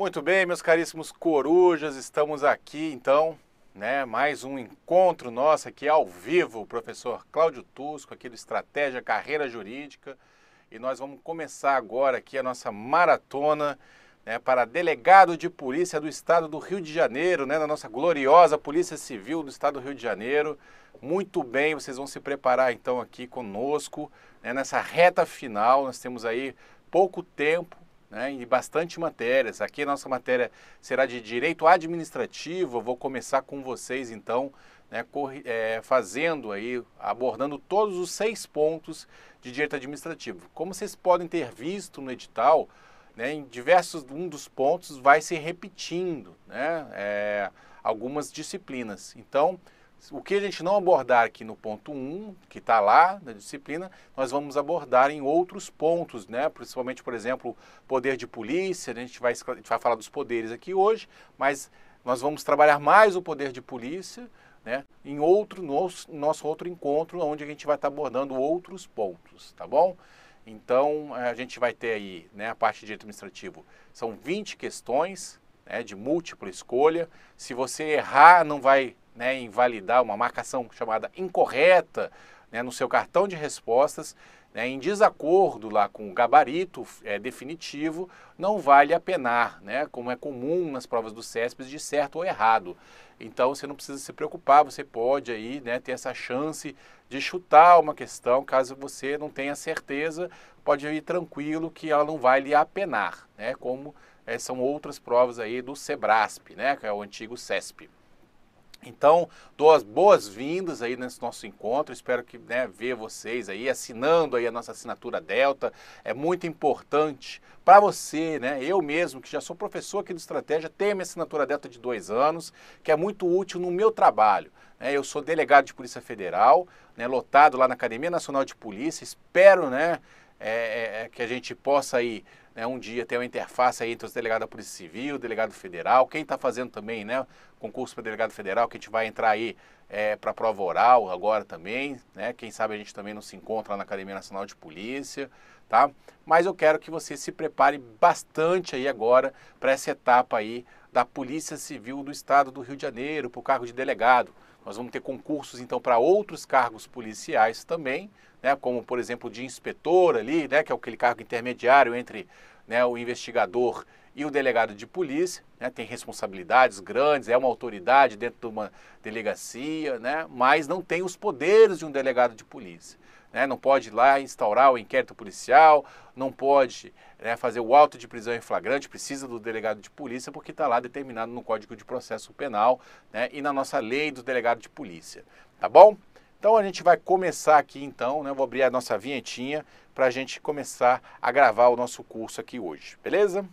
Muito bem, meus caríssimos corujas, estamos aqui então, né? Mais um encontro nosso aqui ao vivo, o professor Cláudio Tusco, aqui do Estratégia Carreira Jurídica. E nós vamos começar agora aqui a nossa maratona né, para delegado de polícia do estado do Rio de Janeiro, né, da nossa gloriosa Polícia Civil do estado do Rio de Janeiro. Muito bem, vocês vão se preparar então aqui conosco né, nessa reta final. Nós temos aí pouco tempo né, e bastante matérias. Aqui a nossa matéria será de direito administrativo. Eu vou começar com vocês então, né, é, fazendo aí, abordando todos os seis pontos de direito administrativo. Como vocês podem ter visto no edital, né, em diversos um dos pontos vai se repetindo, né, é, algumas disciplinas. Então o que a gente não abordar aqui no ponto 1, um, que está lá na disciplina, nós vamos abordar em outros pontos, né? principalmente, por exemplo, poder de polícia, né? a gente, vai, a gente vai falar dos poderes aqui hoje, mas nós vamos trabalhar mais o poder de polícia né? em outro nosso, nosso outro encontro, onde a gente vai estar tá abordando outros pontos, tá bom? Então, eh, a gente vai ter aí né, a parte de direito administrativo. São 20 questões né, de múltipla escolha. Se você errar, não vai né, invalidar uma marcação chamada incorreta né, no seu cartão de respostas, né, em desacordo lá com o gabarito é, definitivo, não vale apenar, né, como é comum nas provas do CESP, de certo ou errado. Então você não precisa se preocupar, você pode aí né, ter essa chance de chutar uma questão, caso você não tenha certeza, pode ir tranquilo que ela não vai lhe apenar, né, como é, são outras provas aí do SEBRASP, né, que é o antigo CESP. Então, dou as boas-vindas aí nesse nosso encontro. Espero que né, ver vocês aí assinando aí a nossa assinatura Delta. É muito importante para você, né? Eu mesmo, que já sou professor aqui do Estratégia, tenho minha assinatura Delta de dois anos, que é muito útil no meu trabalho. Né? Eu sou delegado de Polícia Federal, né, lotado lá na Academia Nacional de Polícia. Espero, né? É, é, é que a gente possa aí né, um dia ter uma interface aí entre os delegados da Polícia Civil, delegado federal, quem está fazendo também, né, concurso para delegado federal, que a gente vai entrar aí é, para prova oral agora também, né, quem sabe a gente também não se encontra na Academia Nacional de Polícia, tá? Mas eu quero que você se prepare bastante aí agora para essa etapa aí da Polícia Civil do Estado do Rio de Janeiro, para o cargo de delegado. Nós vamos ter concursos, então, para outros cargos policiais também, né, como, por exemplo, de inspetor ali, né, que é aquele cargo intermediário entre né, o investigador e o delegado de polícia, né, tem responsabilidades grandes, é uma autoridade dentro de uma delegacia, né, mas não tem os poderes de um delegado de polícia né? não pode ir lá instaurar o inquérito policial, não pode né, fazer o auto de prisão em flagrante, precisa do delegado de polícia, porque está lá determinado no Código de Processo Penal né, e na nossa lei do delegado de polícia. Tá bom? Então a gente vai começar aqui então, né? Vou abrir a nossa vinhetinha para a gente começar a gravar o nosso curso aqui hoje, beleza?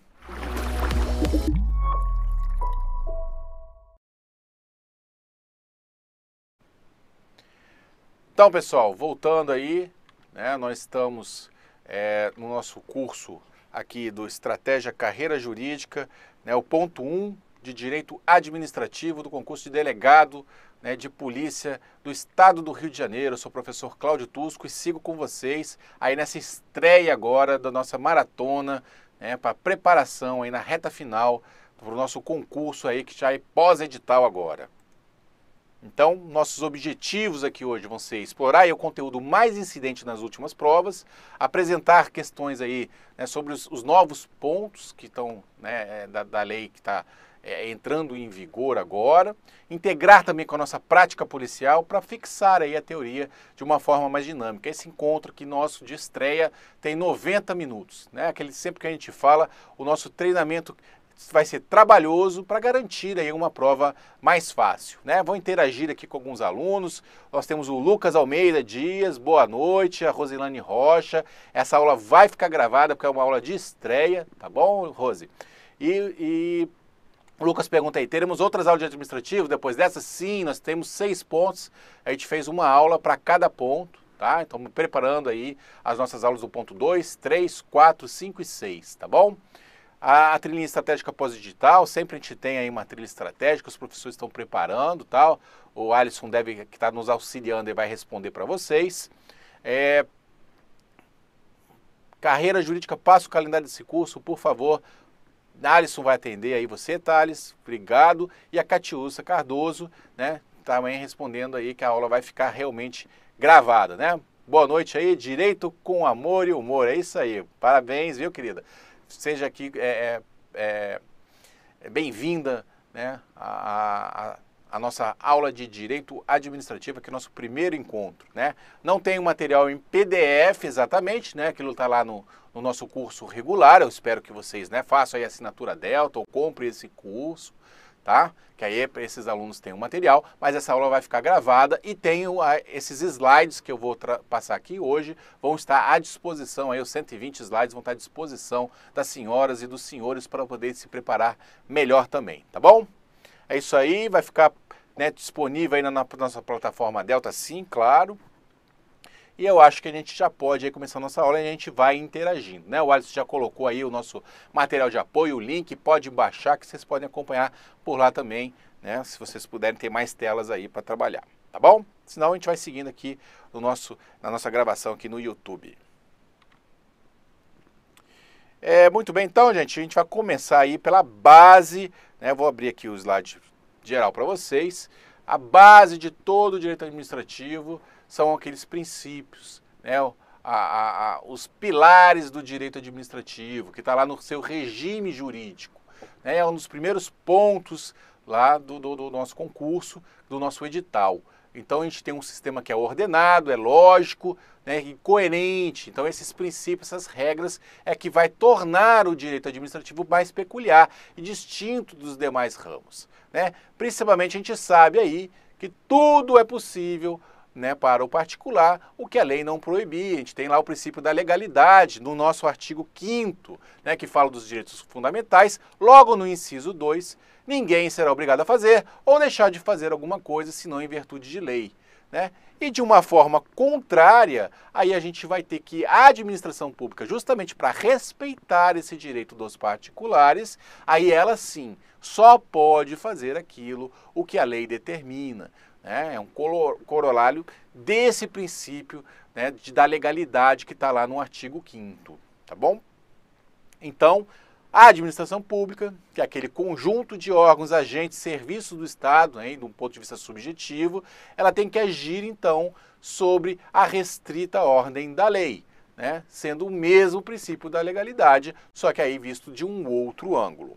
Então, pessoal, voltando aí, né, nós estamos é, no nosso curso aqui do Estratégia Carreira Jurídica, né, o ponto 1 um de Direito Administrativo do concurso de delegado né, de polícia do estado do Rio de Janeiro. Eu sou o professor Cláudio Tusco e sigo com vocês aí nessa estreia agora da nossa maratona né, para preparação aí na reta final para o nosso concurso aí que já é pós-edital agora. Então, nossos objetivos aqui hoje vão ser explorar o conteúdo mais incidente nas últimas provas, apresentar questões aí né, sobre os, os, novos pontos que estão né, é, da, da, lei que está é, entrando em vigor agora, integrar também com a nossa prática policial para fixar aí a teoria de uma forma mais dinâmica. Esse encontro que nosso de estreia tem 90 minutos, né? Aquele sempre que a gente fala, o nosso treinamento vai ser trabalhoso para garantir aí uma prova mais fácil, né? Vou interagir aqui com alguns alunos. Nós temos o Lucas Almeida Dias, boa noite, a Rosilane Rocha. Essa aula vai ficar gravada porque é uma aula de estreia, tá bom, Rose? E, e... Lucas pergunta aí, teremos outras aulas de administrativo depois dessa? Sim, nós temos seis pontos. A gente fez uma aula para cada ponto, tá? Então, preparando aí as nossas aulas do ponto 2, 3, 4, 5 e 6, tá bom? A, a trilha estratégica pós-digital, sempre a gente tem aí uma trilha estratégica, os professores estão preparando tal. O Alisson deve, que está nos auxiliando, e vai responder para vocês. É, carreira jurídica, passa o calendário desse curso, por favor. Alisson vai atender aí você, Thales. Obrigado. E a Catiúça Cardoso, né? Também respondendo aí que a aula vai ficar realmente gravada, né? Boa noite aí, direito com amor e humor. É isso aí. Parabéns, viu, querida? seja aqui é, é, é, é bem-vinda né, a, a, a, nossa aula de Direito Administrativo, que é o nosso primeiro encontro. Né? Não tem o material em PDF exatamente, né? aquilo está lá no, no nosso curso regular, eu espero que vocês né, façam a assinatura Delta ou comprem esse curso tá? Que aí esses alunos têm o material, mas essa aula vai ficar gravada e tem esses slides que eu vou passar aqui hoje, vão estar à disposição, aí os 120 slides vão estar à disposição das senhoras e dos senhores para poder se preparar melhor também, tá bom? É isso aí, vai ficar né, disponível aí na, na nossa plataforma Delta Sim, claro. E eu acho que a gente já pode aí começar a nossa aula e a gente vai interagindo, né? O Alisson já colocou aí o nosso material de apoio, o link, pode baixar que vocês podem acompanhar por lá também, né? Se vocês puderem ter mais telas aí para trabalhar, tá bom? Senão a gente vai seguindo aqui no nosso, na nossa gravação aqui no YouTube. É, muito bem, então, gente, a gente vai começar aí pela base, né? Vou abrir aqui o slide geral para vocês. A base de todo o direito administrativo, são aqueles princípios, né? A, a, a, os pilares do direito administrativo, que está lá no seu regime jurídico. Né? É um dos primeiros pontos lá do, do, do, nosso concurso, do nosso edital. Então a gente tem um sistema que é ordenado, é lógico né, e coerente. Então esses princípios, essas regras é que vai tornar o direito administrativo mais peculiar e distinto dos demais ramos. Né? Principalmente a gente sabe aí que tudo é possível né, para o particular, o que a lei não proibia. A gente tem lá o princípio da legalidade, no nosso artigo 5, né, que fala dos direitos fundamentais, logo no inciso 2, ninguém será obrigado a fazer ou deixar de fazer alguma coisa senão em virtude de lei. Né? E de uma forma contrária, aí a gente vai ter que a administração pública, justamente para respeitar esse direito dos particulares, aí ela sim só pode fazer aquilo o que a lei determina. Né? É um corolário desse princípio né, de, da legalidade que está lá no artigo 5 tá bom? Então, a administração pública, que é aquele conjunto de órgãos, agentes, serviços do Estado, hein, de um ponto de vista subjetivo, ela tem que agir, então, sobre a restrita ordem da lei, né? sendo o mesmo princípio da legalidade, só que aí visto de um outro ângulo.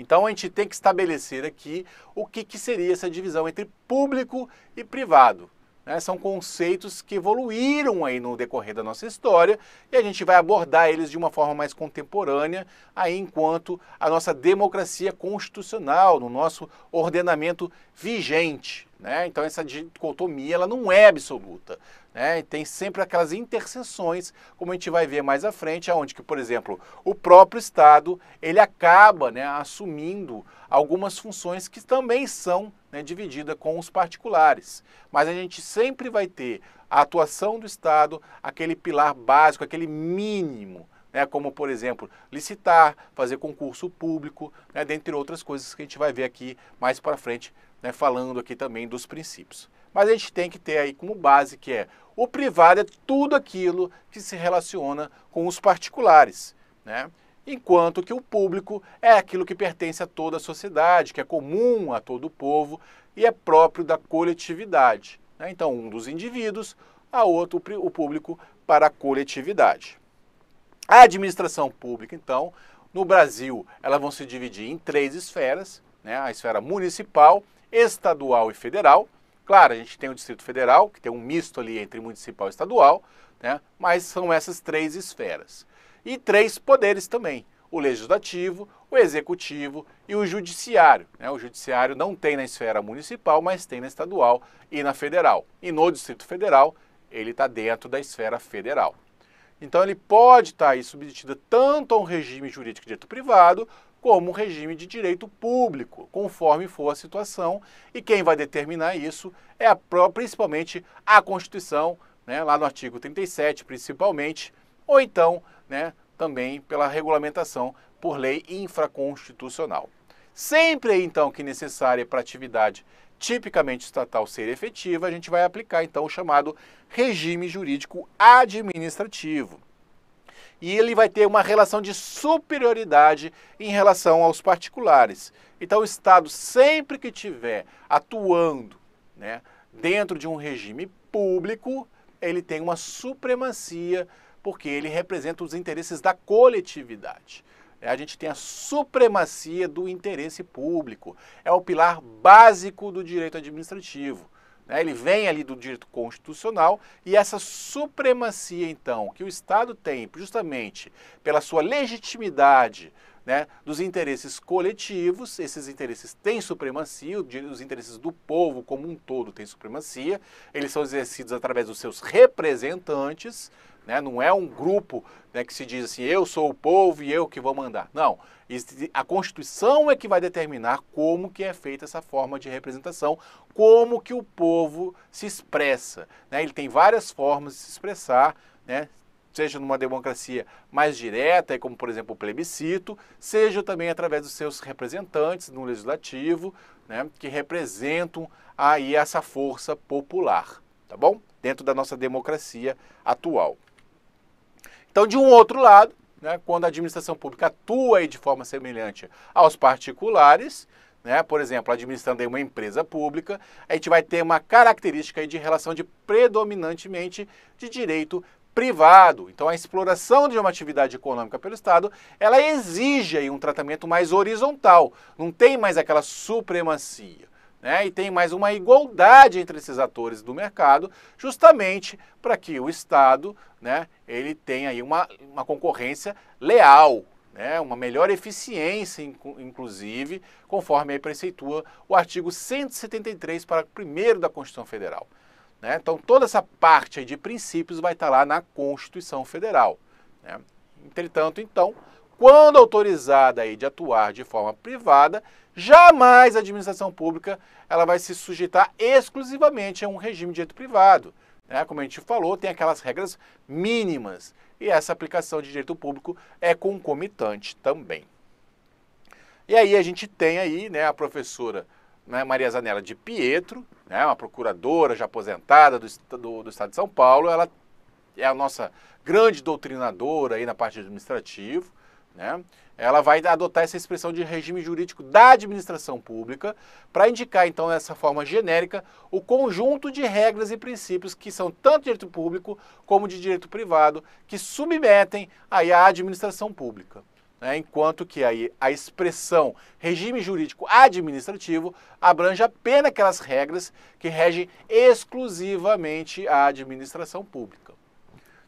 Então a gente tem que estabelecer aqui o que, que seria essa divisão entre público e privado. Né? São conceitos que evoluíram aí no decorrer da nossa história e a gente vai abordar eles de uma forma mais contemporânea, aí enquanto a nossa democracia constitucional, no nosso ordenamento vigente. Né? Então essa dicotomia ela não é absoluta. Né? tem sempre aquelas interseções, como a gente vai ver mais à frente, aonde que, por exemplo, o próprio Estado ele acaba né, assumindo algumas funções que também são né, divididas com os particulares. Mas a gente sempre vai ter a atuação do Estado, aquele pilar básico, aquele mínimo né, como por exemplo licitar, fazer concurso público, né, dentre outras coisas que a gente vai ver aqui mais para frente né, falando aqui também dos princípios. Mas a gente tem que ter aí como base que é o privado é tudo aquilo que se relaciona com os particulares, né? enquanto que o público é aquilo que pertence a toda a sociedade, que é comum a todo o povo e é próprio da coletividade. Né? Então, um dos indivíduos, a outro o público para a coletividade. A administração pública, então, no Brasil, elas vão se dividir em três esferas, né? a esfera municipal, estadual e federal. Claro, a gente tem o Distrito Federal, que tem um misto ali entre municipal e estadual, né? mas são essas três esferas. E três poderes também: o legislativo, o executivo e o judiciário. Né? O judiciário não tem na esfera municipal, mas tem na estadual e na federal. E no Distrito Federal, ele está dentro da esfera federal. Então, ele pode estar tá submetido tanto a um regime jurídico de direito privado como um regime de direito público, conforme for a situação, e quem vai determinar isso é a, principalmente a Constituição, né, lá no artigo 37, principalmente, ou então né, também pela regulamentação por lei infraconstitucional. Sempre então que necessária para atividade tipicamente estatal ser efetiva, a gente vai aplicar então o chamado regime jurídico administrativo e ele vai ter uma relação de superioridade em relação aos particulares. Então, o Estado, sempre que tiver atuando né, dentro de um regime público, ele tem uma supremacia, porque ele representa os interesses da coletividade. É, a gente tem a supremacia do interesse público. É o pilar básico do direito administrativo. Né? Ele vem ali do direito constitucional e essa supremacia, então, que o Estado tem justamente pela sua legitimidade né, dos interesses coletivos, esses interesses têm supremacia, os interesses do povo como um todo têm supremacia, eles são exercidos através dos seus representantes, né? Não é um grupo né, que se diz assim, eu sou o povo e eu que vou mandar. Não. A Constituição é que vai determinar como que é feita essa forma de representação, como que o povo se expressa. Né? Ele tem várias formas de se expressar, né? seja numa democracia mais direta, como por exemplo o plebiscito, seja também através dos seus representantes no legislativo, né, que representam aí essa força popular, tá bom? Dentro da nossa democracia atual. Então, de um outro lado, né, quando a administração pública atua aí de forma semelhante aos particulares, né, por exemplo, administrando uma empresa pública, a gente vai ter uma característica de relação de predominantemente de direito privado. Então, a exploração de uma atividade econômica pelo Estado, ela exige aí, um tratamento mais horizontal, não tem mais aquela supremacia. Né? E tem mais uma igualdade entre esses atores do mercado, justamente para que o Estado né, ele tenha aí uma, uma concorrência leal, né, uma melhor eficiência, inclusive, conforme aí preceitua o artigo 173, para 1 da Constituição Federal. Né? Então, toda essa parte de princípios vai estar lá na Constituição Federal. Né? Entretanto, então, quando autorizada aí de atuar de forma privada, jamais a administração pública ela vai se sujeitar exclusivamente a um regime de direito privado. Né? Como a gente falou, tem aquelas regras mínimas e essa aplicação de direito público é concomitante também. E aí a gente tem aí né, a professora né, Maria Zanella de Pietro, né, uma procuradora já aposentada do, do, do Estado de São Paulo, ela é a nossa grande doutrinadora aí na parte administrativa, né? Ela vai adotar essa expressão de regime jurídico da administração pública para indicar, então, dessa forma genérica, o conjunto de regras e princípios que são tanto de direito público como de direito privado que submetem aí a administração pública. Né? Enquanto que aí a expressão regime jurídico administrativo abrange apenas aquelas regras que regem exclusivamente a administração pública.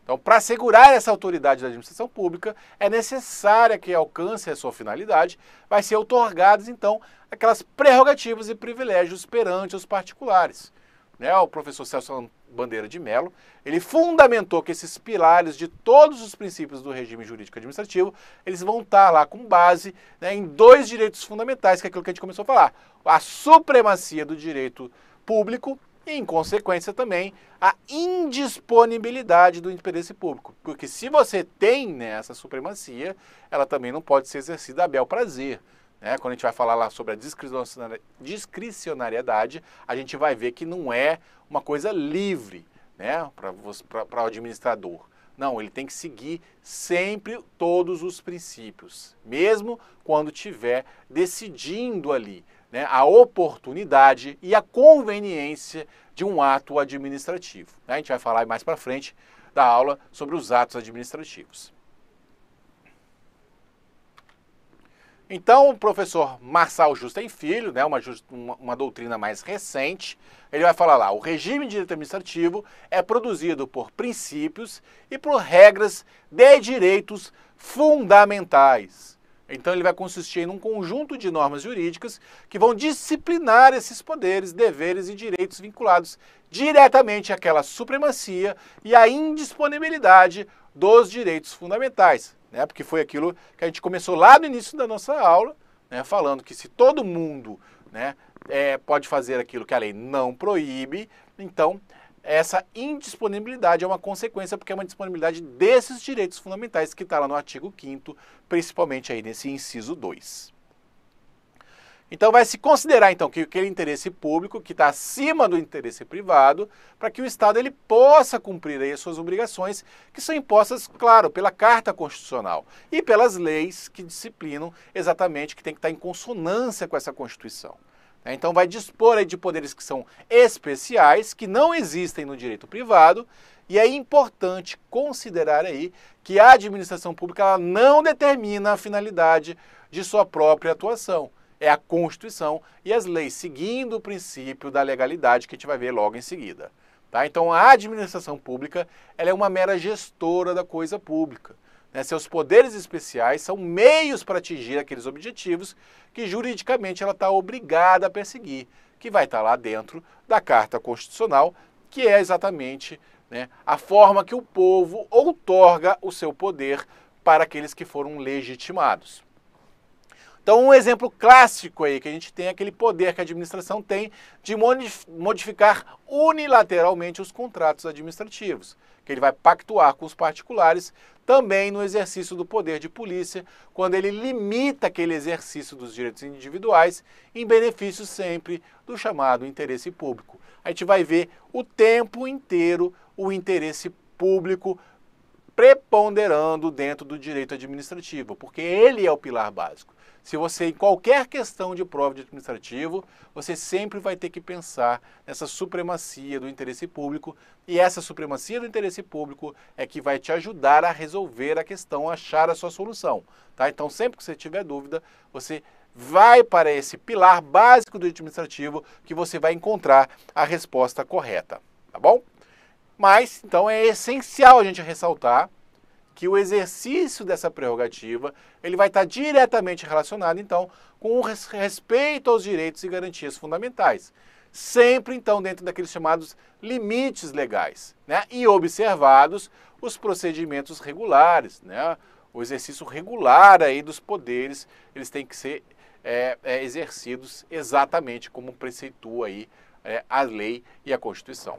Então, para assegurar essa autoridade da administração pública, é necessária que alcance a sua finalidade, vai ser otorgadas, então, aquelas prerrogativas e privilégios perante os particulares. Né? O professor Celso Bandeira de Mello, ele fundamentou que esses pilares de todos os princípios do regime jurídico administrativo, eles vão estar lá com base né, em dois direitos fundamentais, que é aquilo que a gente começou a falar. A supremacia do direito público e, em consequência, também a indisponibilidade do interesse público. Porque se você tem né, essa supremacia, ela também não pode ser exercida a bel prazer. Né? Quando a gente vai falar lá sobre a discricionariedade, a gente vai ver que não é uma coisa livre né, para o administrador. Não, ele tem que seguir sempre todos os princípios, mesmo quando estiver decidindo ali né, a oportunidade e a conveniência de um ato administrativo. Né? A gente vai falar mais para frente da aula sobre os atos administrativos. Então, o professor Marçal Justem Filho, né, uma, uma, uma doutrina mais recente, ele vai falar lá: o regime de direito administrativo é produzido por princípios e por regras de direitos fundamentais então, ele vai consistir em um conjunto de normas jurídicas que vão disciplinar esses poderes, deveres e direitos vinculados diretamente àquela supremacia e à indisponibilidade dos direitos fundamentais, né? porque foi aquilo que a gente começou lá no início da nossa aula, né? falando que se todo mundo né, é, pode fazer aquilo que a lei não proíbe, então essa indisponibilidade é uma consequência, porque é uma disponibilidade desses direitos fundamentais que está lá no artigo 5 principalmente aí nesse inciso 2. Então vai se considerar então que aquele interesse público que está acima do interesse privado, para que o Estado ele possa cumprir aí as suas obrigações que são impostas, claro, pela Carta Constitucional e pelas leis que disciplinam exatamente que tem que estar tá em consonância com essa Constituição. É, então vai dispor aí de poderes que são especiais, que não existem no direito privado, e é importante considerar aí que a administração pública ela não determina a finalidade de sua própria atuação. É a Constituição e as leis, seguindo o princípio da legalidade que a gente vai ver logo em seguida. Tá? Então a administração pública ela é uma mera gestora da coisa pública. Né? Seus poderes especiais são meios para atingir aqueles objetivos que juridicamente ela está obrigada a perseguir, que vai estar tá lá dentro da Carta Constitucional, que é exatamente né, a forma que o povo outorga o seu poder para aqueles que foram legitimados. Então, um exemplo clássico aí que a gente tem é aquele poder que a administração tem de modificar unilateralmente os contratos administrativos, que ele vai pactuar com os particulares também no exercício do poder de polícia, quando ele limita aquele exercício dos direitos individuais em benefício sempre do chamado interesse público. A gente vai ver o tempo inteiro o interesse público preponderando dentro do direito administrativo, porque ele é o pilar básico. Se você, em qualquer questão de prova de administrativo, você sempre vai ter que pensar nessa supremacia do interesse público, e essa supremacia do interesse público é que vai te ajudar a resolver a questão, achar a sua solução. Tá? Então, sempre que você tiver dúvida, você vai para esse pilar básico do administrativo que você vai encontrar a resposta correta, tá bom? Mas, então, é essencial a gente ressaltar que o exercício dessa prerrogativa ele vai estar diretamente relacionado, então, com o respeito aos direitos e garantias fundamentais. Sempre, então, dentro daqueles chamados limites legais, né? E observados os procedimentos regulares, né? O exercício regular aí dos poderes, eles têm que ser é, é, exercidos exatamente como preceitua aí é, a lei e a Constituição.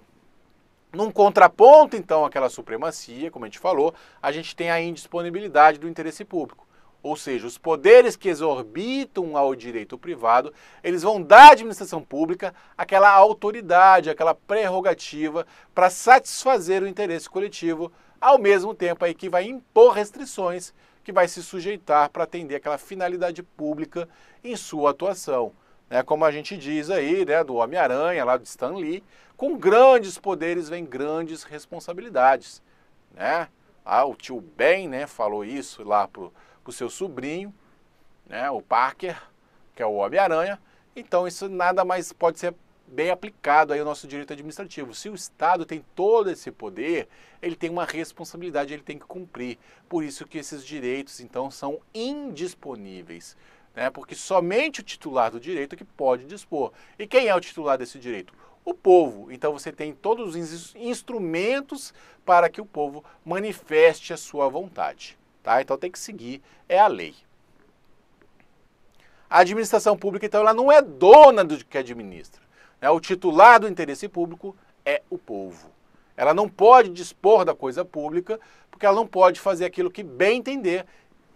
Num contraponto, então, àquela supremacia, como a gente falou, a gente tem a indisponibilidade do interesse público. Ou seja, os poderes que exorbitam ao direito privado, eles vão dar à administração pública aquela autoridade, aquela prerrogativa para satisfazer o interesse coletivo, ao mesmo tempo aí que vai impor restrições que vai se sujeitar para atender aquela finalidade pública em sua atuação né, como a gente diz aí, né, do Homem-Aranha, lá de Stan Lee, com grandes poderes vem grandes responsabilidades, né? Ah, o tio Ben, né, falou isso lá pro, pro seu sobrinho, né, o Parker, que é o Homem-Aranha. Então isso nada mais pode ser bem aplicado aí o nosso direito administrativo. Se o Estado tem todo esse poder, ele tem uma responsabilidade, ele tem que cumprir. Por isso que esses direitos então são indisponíveis né? porque somente o titular do direito é que pode dispor. E quem é o titular desse direito? O povo. Então você tem todos os instrumentos para que o povo manifeste a sua vontade. Tá? Então tem que seguir, é a lei. A administração pública, então, ela não é dona do que administra. Né? O titular do interesse público é o povo. Ela não pode dispor da coisa pública, porque ela não pode fazer aquilo que bem entender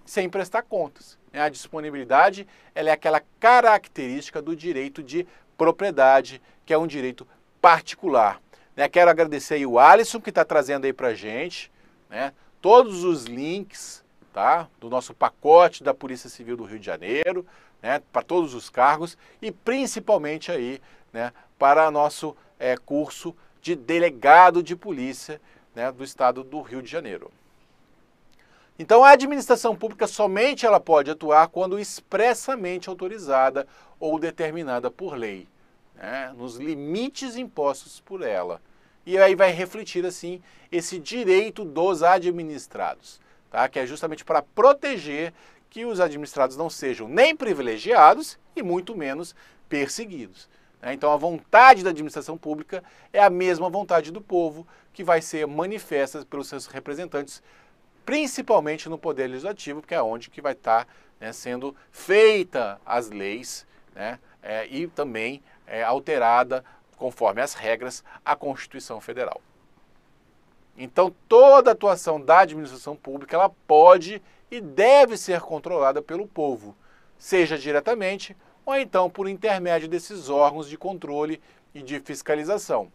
sem prestar contas. A disponibilidade ela é aquela característica do direito de propriedade, que é um direito particular. Né? Quero agradecer aí o Alisson, que está trazendo aí para a gente né? todos os links tá? do nosso pacote da Polícia Civil do Rio de Janeiro, né? para todos os cargos e principalmente aí né? para nosso é, curso de delegado de polícia né? do estado do Rio de Janeiro. Então a administração pública somente ela pode atuar quando expressamente autorizada ou determinada por lei, né? nos limites impostos por ela. E aí vai refletir assim esse direito dos administrados, tá? que é justamente para proteger que os administrados não sejam nem privilegiados e muito menos perseguidos. Né? Então, a vontade da administração pública é a mesma vontade do povo que vai ser manifesta pelos seus representantes principalmente no Poder Legislativo, que é onde que vai estar tá, né, sendo feita as leis né, é, e também é, alterada, conforme as regras, a Constituição Federal. Então, toda atuação da administração pública ela pode e deve ser controlada pelo povo, seja diretamente ou então por intermédio desses órgãos de controle e de fiscalização.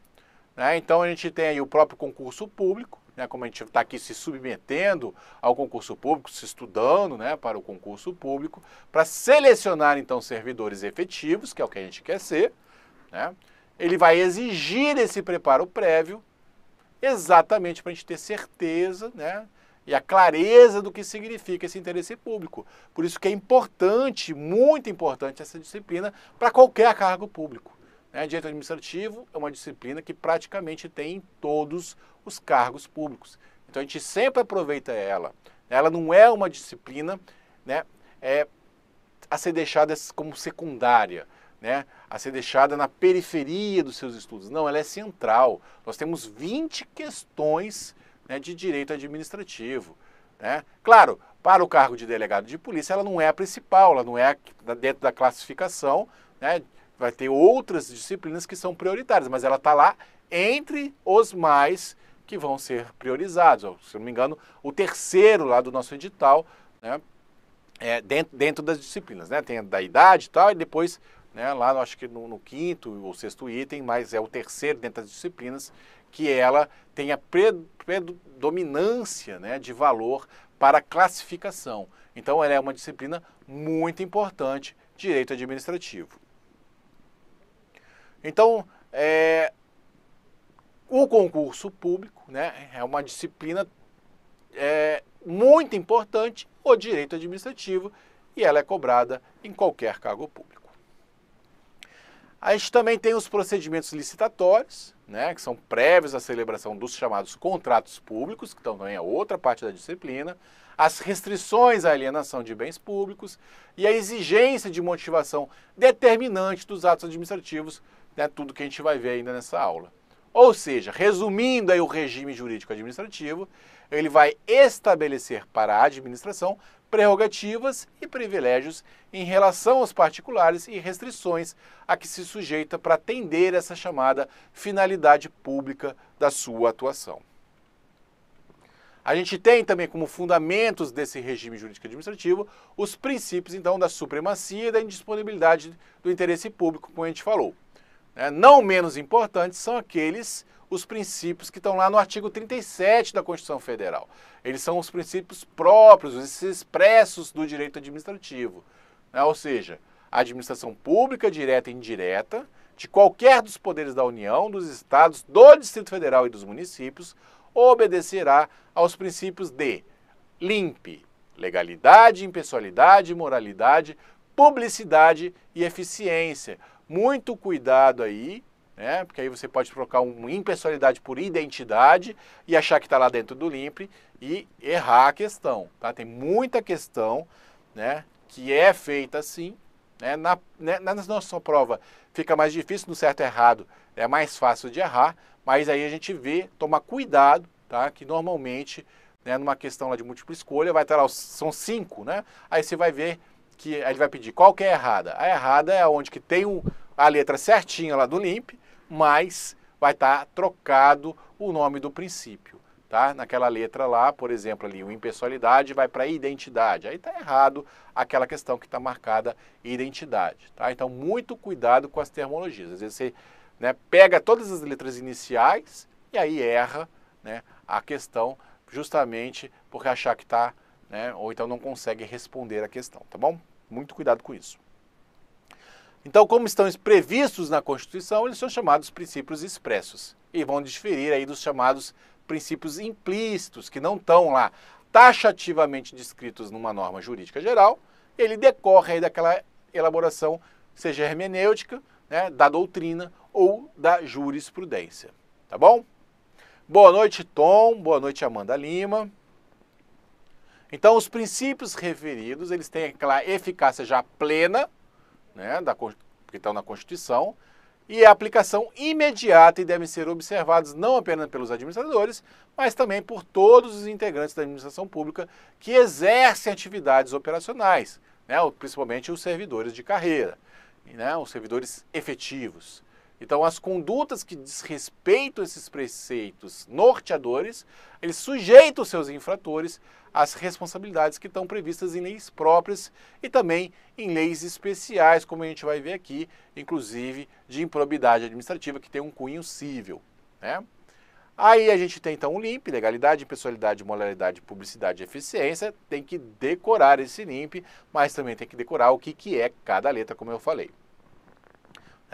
Né? Então, a gente tem aí o próprio concurso público, né, como a gente está aqui se submetendo ao concurso público, se estudando né, para o concurso público, para selecionar então servidores efetivos, que é o que a gente quer ser, né, ele vai exigir esse preparo prévio exatamente para a gente ter certeza né, e a clareza do que significa esse interesse público. Por isso que é importante, muito importante essa disciplina para qualquer cargo público. Né? Direito administrativo é uma disciplina que praticamente tem em todos os os cargos públicos. Então a gente sempre aproveita ela. Ela não é uma disciplina né, é, a ser deixada como secundária, né, a ser deixada na periferia dos seus estudos. Não, ela é central. Nós temos 20 questões né, de direito administrativo. Né? Claro, para o cargo de delegado de polícia, ela não é a principal, ela não é a, dentro da classificação, né? vai ter outras disciplinas que são prioritárias, mas ela está lá entre os mais que vão ser priorizados. Se não me engano, o terceiro lá do nosso edital, né, é dentro, dentro das disciplinas, né? Tem da idade e tal, e depois, né, lá acho que no, no quinto ou sexto item, mas é o terceiro dentro das disciplinas, que ela tenha predominância né, de valor para classificação. Então, ela é uma disciplina muito importante, direito administrativo. Então, é, o concurso público né, é uma disciplina é, muito importante, o direito administrativo, e ela é cobrada em qualquer cargo público. A gente também tem os procedimentos licitatórios, né, que são prévios à celebração dos chamados contratos públicos, que também é outra parte da disciplina, as restrições à alienação de bens públicos e a exigência de motivação determinante dos atos administrativos, né, tudo que a gente vai ver ainda nessa aula. Ou seja, resumindo aí o regime jurídico administrativo, ele vai estabelecer para a administração prerrogativas e privilégios em relação aos particulares e restrições a que se sujeita para atender essa chamada finalidade pública da sua atuação. A gente tem também como fundamentos desse regime jurídico administrativo os princípios, então, da supremacia e da indisponibilidade do interesse público, como a gente falou. Né? Não menos importantes são aqueles, os princípios que estão lá no artigo 37 da Constituição Federal. Eles são os princípios próprios, os expressos do direito administrativo. Né? Ou seja, a administração pública, direta e indireta, de qualquer dos poderes da União, dos Estados, do Distrito Federal e dos municípios, obedecerá aos princípios de limpe, legalidade, impessoalidade, moralidade, publicidade e eficiência. Muito cuidado aí, né? Porque aí você pode trocar uma impessoalidade por identidade e achar que está lá dentro do LIMP e errar a questão, tá? Tem muita questão, né? Que é feita assim, né? Na, né, na nossa prova fica mais difícil no certo e errado, é mais fácil de errar, mas aí a gente vê, toma cuidado, tá? Que normalmente, né? Numa questão lá de múltipla escolha, vai estar lá, são cinco, né? Aí você vai ver que a gente vai pedir qual que é a errada? A errada é onde que tem o, a letra certinha lá do limp, mas vai estar tá trocado o nome do princípio. Tá? Naquela letra lá, por exemplo, ali, o impessoalidade vai para identidade. Aí está errado aquela questão que está marcada identidade. Tá? Então, muito cuidado com as terminologias. Às vezes você né, pega todas as letras iniciais e aí erra né, a questão justamente porque achar que está, né, ou então não consegue responder a questão, tá bom? Muito cuidado com isso. Então, como estão previstos na Constituição, eles são chamados princípios expressos e vão diferir aí dos chamados princípios implícitos, que não estão lá taxativamente descritos numa norma jurídica geral, ele decorre aí daquela elaboração, seja hermenêutica, né, da doutrina ou da jurisprudência, tá bom? Boa noite, Tom. Boa noite, Amanda Lima. Então, os princípios referidos, eles têm aquela eficácia já plena, né, da, que estão na Constituição, e a aplicação imediata e devem ser observados não apenas pelos administradores, mas também por todos os integrantes da administração pública que exercem atividades operacionais, né, principalmente os servidores de carreira, né, os servidores efetivos. Então, as condutas que desrespeitam esses preceitos norteadores, eles sujeitam os seus infratores às responsabilidades que estão previstas em leis próprias e também em leis especiais, como a gente vai ver aqui, inclusive de improbidade administrativa, que tem um cunho cível. Né? Aí a gente tem então o LIMP, legalidade, pessoalidade, moralidade, publicidade e eficiência. Tem que decorar esse LIMP, mas também tem que decorar o que, que é cada letra, como eu falei.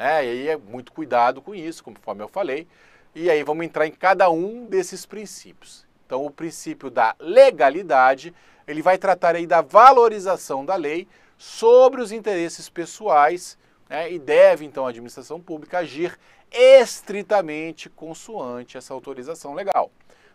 É, e aí é muito cuidado com isso, conforme eu falei. E aí vamos entrar em cada um desses princípios. Então, o princípio da legalidade, ele vai tratar aí da valorização da lei sobre os interesses pessoais né, e deve, então, a administração pública agir estritamente consoante essa autorização legal.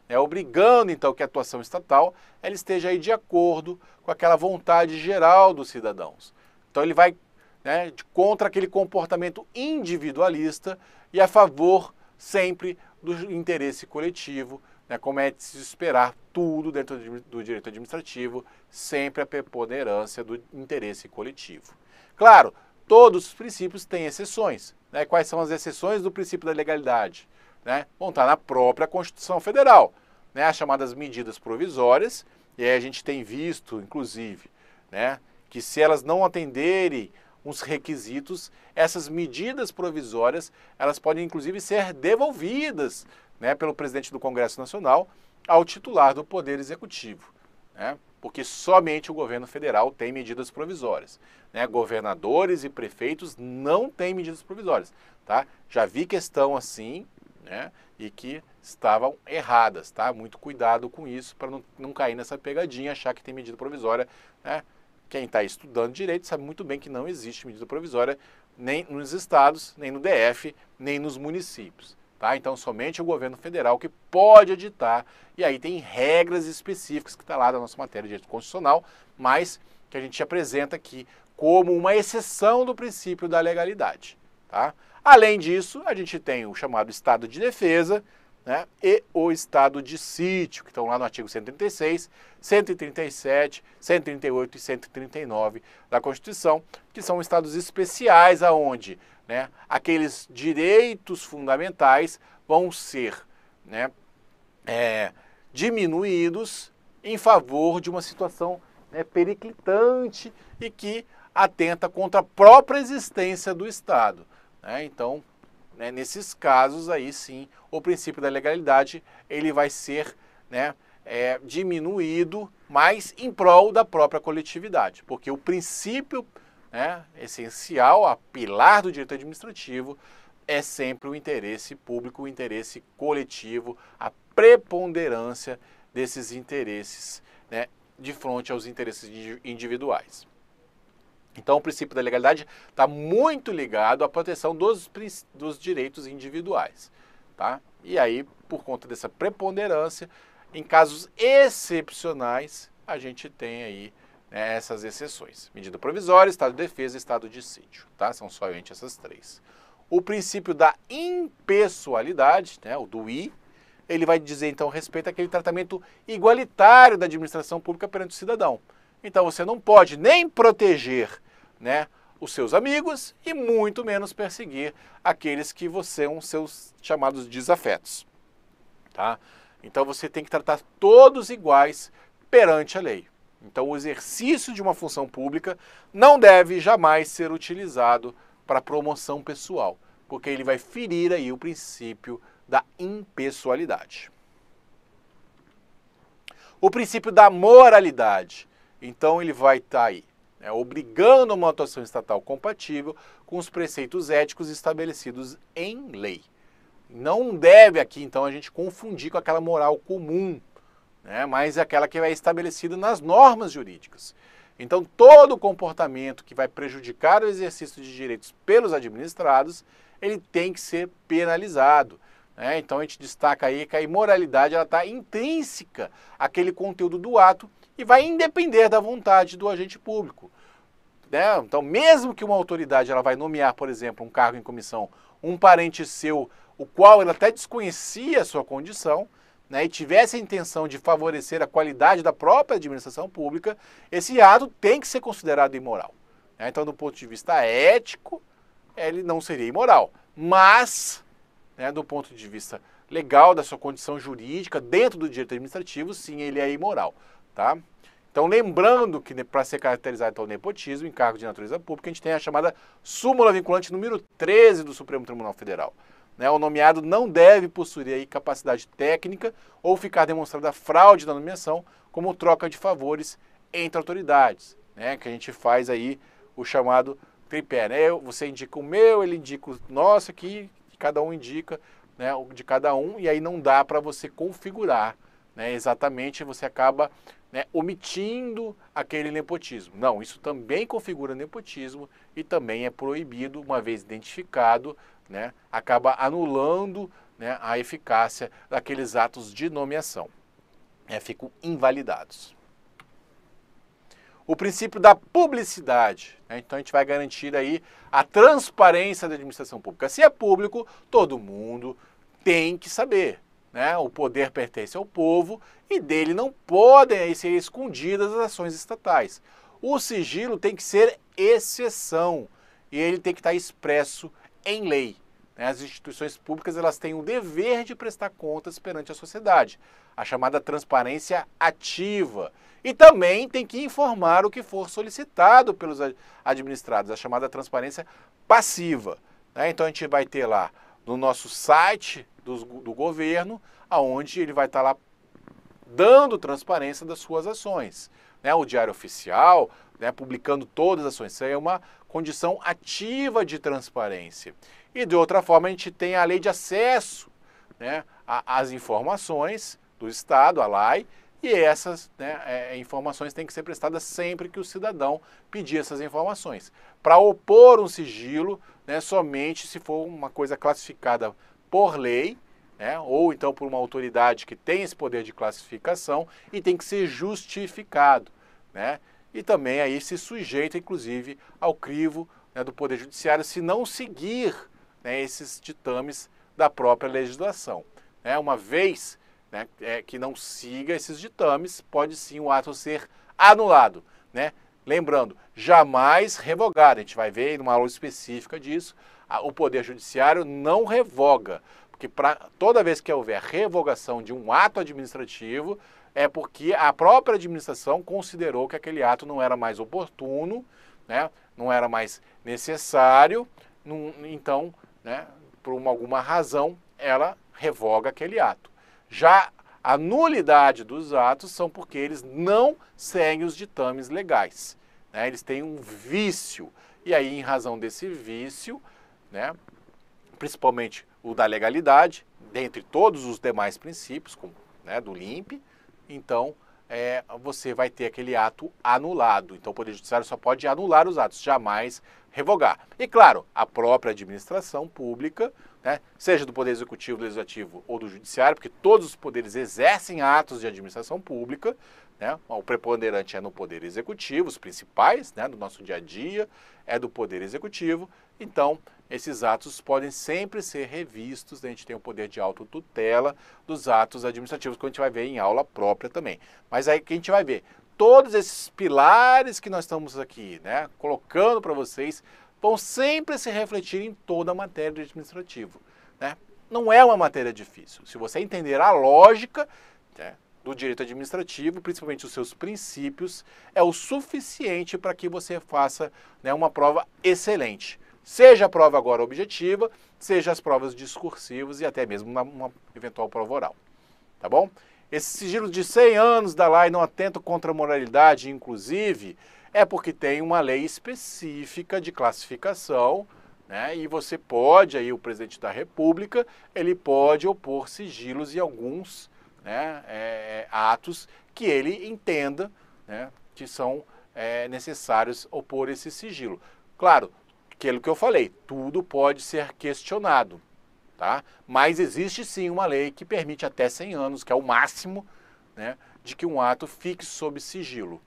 É, obrigando, então, que a atuação estatal ela esteja aí de acordo com aquela vontade geral dos cidadãos. Então, ele vai né, de, contra aquele comportamento individualista e a favor sempre do interesse coletivo, né, como é de se esperar tudo dentro do direito administrativo, sempre a preponderância do interesse coletivo. Claro, todos os princípios têm exceções. Né? Quais são as exceções do princípio da legalidade? Né? Vão estar tá na própria Constituição Federal, né? as chamadas medidas provisórias, e aí a gente tem visto, inclusive, né? que se elas não atenderem uns requisitos, essas medidas provisórias, elas podem inclusive ser devolvidas né, pelo presidente do Congresso Nacional ao titular do Poder Executivo, né, porque somente o governo federal tem medidas provisórias. Né, governadores e prefeitos não têm medidas provisórias. Tá? Já vi questão assim né, e que estavam erradas. Tá? Muito cuidado com isso para não, não cair nessa pegadinha, achar que tem medida provisória. Né? Quem está estudando direito sabe muito bem que não existe medida provisória nem nos estados, nem no DF, nem nos municípios. Tá? Então, somente o governo federal que pode editar, e aí tem regras específicas que está lá na nossa matéria de direito constitucional, mas que a gente apresenta aqui como uma exceção do princípio da legalidade. Tá? Além disso, a gente tem o chamado estado de defesa, né, e o estado de sítio, que estão lá no artigo 136, 137, 138 e 139 da Constituição, que são estados especiais aonde né, aqueles direitos fundamentais vão ser né, é, diminuídos em favor de uma situação né, periclitante e que atenta contra a própria existência do Estado. Né? Então, né? Nesses casos aí sim, o princípio da legalidade ele vai ser né, é, diminuído, mas em prol da própria coletividade, porque o princípio né, essencial, a pilar do direito administrativo, é sempre o interesse público, o interesse coletivo, a preponderância desses interesses né, de frente aos interesses individuais. Então, o princípio da legalidade está muito ligado à proteção dos, dos direitos individuais. Tá? E aí, por conta dessa preponderância, em casos excepcionais, a gente tem aí né, essas exceções. Medida provisória, estado de defesa e estado de sítio. Tá? São somente essas três. O princípio da impessoalidade, né, o do I, ele vai dizer, então, respeito àquele tratamento igualitário da administração pública perante o cidadão. Então você não pode nem proteger né, os seus amigos e muito menos perseguir aqueles que você são seus chamados desafetos. Tá? Então você tem que tratar todos iguais perante a lei. Então o exercício de uma função pública não deve jamais ser utilizado para promoção pessoal, porque ele vai ferir aí o princípio da impessoalidade. O princípio da moralidade então ele vai estar tá aí né, obrigando uma atuação estatal compatível com os preceitos éticos estabelecidos em lei. Não deve aqui, então, a gente confundir com aquela moral comum, né, mas é aquela que é estabelecida nas normas jurídicas. Então, todo comportamento que vai prejudicar o exercício de direitos pelos administrados, ele tem que ser penalizado. Né? Então, a gente destaca aí que a imoralidade está intrínseca àquele conteúdo do ato e vai independer da vontade do agente público. Né? Então, mesmo que uma autoridade ela vai nomear, por exemplo, um cargo em comissão, um parente seu, o qual ela até desconhecia a sua condição, né, e tivesse a intenção de favorecer a qualidade da própria administração pública, esse ato tem que ser considerado imoral. Né? Então, do ponto de vista ético, ele não seria imoral. Mas, né, do ponto de vista legal, da sua condição jurídica, dentro do direito administrativo, sim, ele é imoral tá? Então, lembrando que para ser caracterizado então, o nepotismo em cargo de natureza pública, a gente tem a chamada súmula vinculante número 13 do Supremo Tribunal Federal. Né? O nomeado não deve possuir aí capacidade técnica ou ficar demonstrada fraude na nomeação, como troca de favores entre autoridades, né? que a gente faz aí o chamado tripé. Né? Você indica o meu, ele indica o nosso aqui, cada um indica né, o de cada um, e aí não dá para você configurar. Né? Exatamente, você acaba né, omitindo aquele nepotismo. Não, isso também configura nepotismo e também é proibido, uma vez identificado, né, acaba anulando né, a eficácia daqueles atos de nomeação. É, ficam invalidados. O princípio da publicidade. Né, então a gente vai garantir aí a transparência da administração pública. Se é público, todo mundo tem que saber. Né? O poder pertence ao povo e dele não podem ser escondidas as ações estatais. O sigilo tem que ser exceção e ele tem que estar expresso em lei. Né? As instituições públicas elas têm o dever de prestar contas perante a sociedade, a chamada transparência ativa. E também tem que informar o que for solicitado pelos administrados, a chamada transparência passiva. Né? Então a gente vai ter lá no nosso site do, do governo, aonde ele vai estar tá lá dando transparência das suas ações. Né? O Diário Oficial, né, publicando todas as ações. Isso aí é uma condição ativa de transparência. E de outra forma, a gente tem a lei de acesso né, às informações do Estado, a LAI, e essas né, é, é, informações têm que ser prestadas sempre que o cidadão pedir essas informações. Para opor um sigilo, né, somente se for uma coisa classificada por lei, né, ou então por uma autoridade que tem esse poder de classificação e tem que ser justificado. Né? E também aí se sujeita, inclusive, ao crivo né, do Poder Judiciário se não seguir né, esses ditames da própria legislação. Né? Uma vez né, é, que não siga esses ditames, pode sim o ato ser anulado. Né? Lembrando, jamais revogado. A gente vai ver em uma aula específica disso o Poder Judiciário não revoga. Porque pra, toda vez que houver revogação de um ato administrativo, é porque a própria administração considerou que aquele ato não era mais oportuno, né? não era mais necessário, então, né, por uma, alguma razão, ela revoga aquele ato. Já a nulidade dos atos são porque eles não seguem os ditames legais. Né? Eles têm um vício. E aí, em razão desse vício, né? principalmente o da legalidade, dentre todos os demais princípios como, né, do LIMP, então é, você vai ter aquele ato anulado. Então o Poder Judiciário só pode anular os atos, jamais revogar. E claro, a própria administração pública, né, seja do Poder Executivo, do Legislativo ou do Judiciário, porque todos os poderes exercem atos de administração pública, né, o preponderante é no Poder Executivo, os principais né, do nosso dia a dia é do Poder Executivo, então esses atos podem sempre ser revistos, né? a gente tem o poder de autotutela dos atos administrativos, que a gente vai ver em aula própria também. Mas aí que a gente vai ver todos esses pilares que nós estamos aqui, né, colocando para vocês, vão sempre se refletir em toda a matéria de administrativo, né? Não é uma matéria difícil. Se você entender a lógica, né, do direito administrativo, principalmente os seus princípios, é o suficiente para que você faça né, uma prova excelente. Seja a prova agora objetiva, seja as provas discursivas e até mesmo uma, eventual prova oral. Tá bom? Esse sigilo de 100 anos da lei não atenta contra a moralidade, inclusive, é porque tem uma lei específica de classificação, né? E você pode, aí o presidente da República, ele pode opor sigilos e alguns né, é, é atos que ele entenda né, que são é, necessários opor esse sigilo. Claro, aquilo que eu falei, tudo pode ser questionado, tá? Mas existe sim uma lei que permite até 100 anos, que é o máximo, né, de que um ato fique sob sigilo,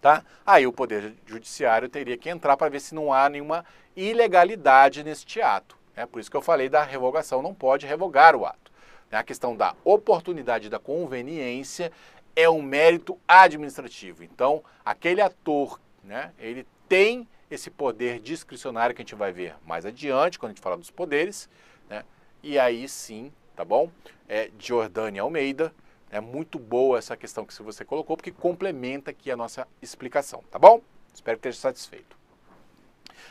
tá? Aí o poder judiciário teria que entrar para ver se não há nenhuma ilegalidade neste ato. É né? por isso que eu falei da revogação, não pode revogar o ato. Né? A questão da oportunidade da conveniência é um mérito administrativo. Então, aquele ator, né, ele tem esse poder discricionário que a gente vai ver mais adiante, quando a gente falar dos poderes, né? E aí sim, tá bom? É Jordânia Almeida. É muito boa essa questão que você colocou, porque complementa aqui a nossa explicação, tá bom? Espero que esteja satisfeito.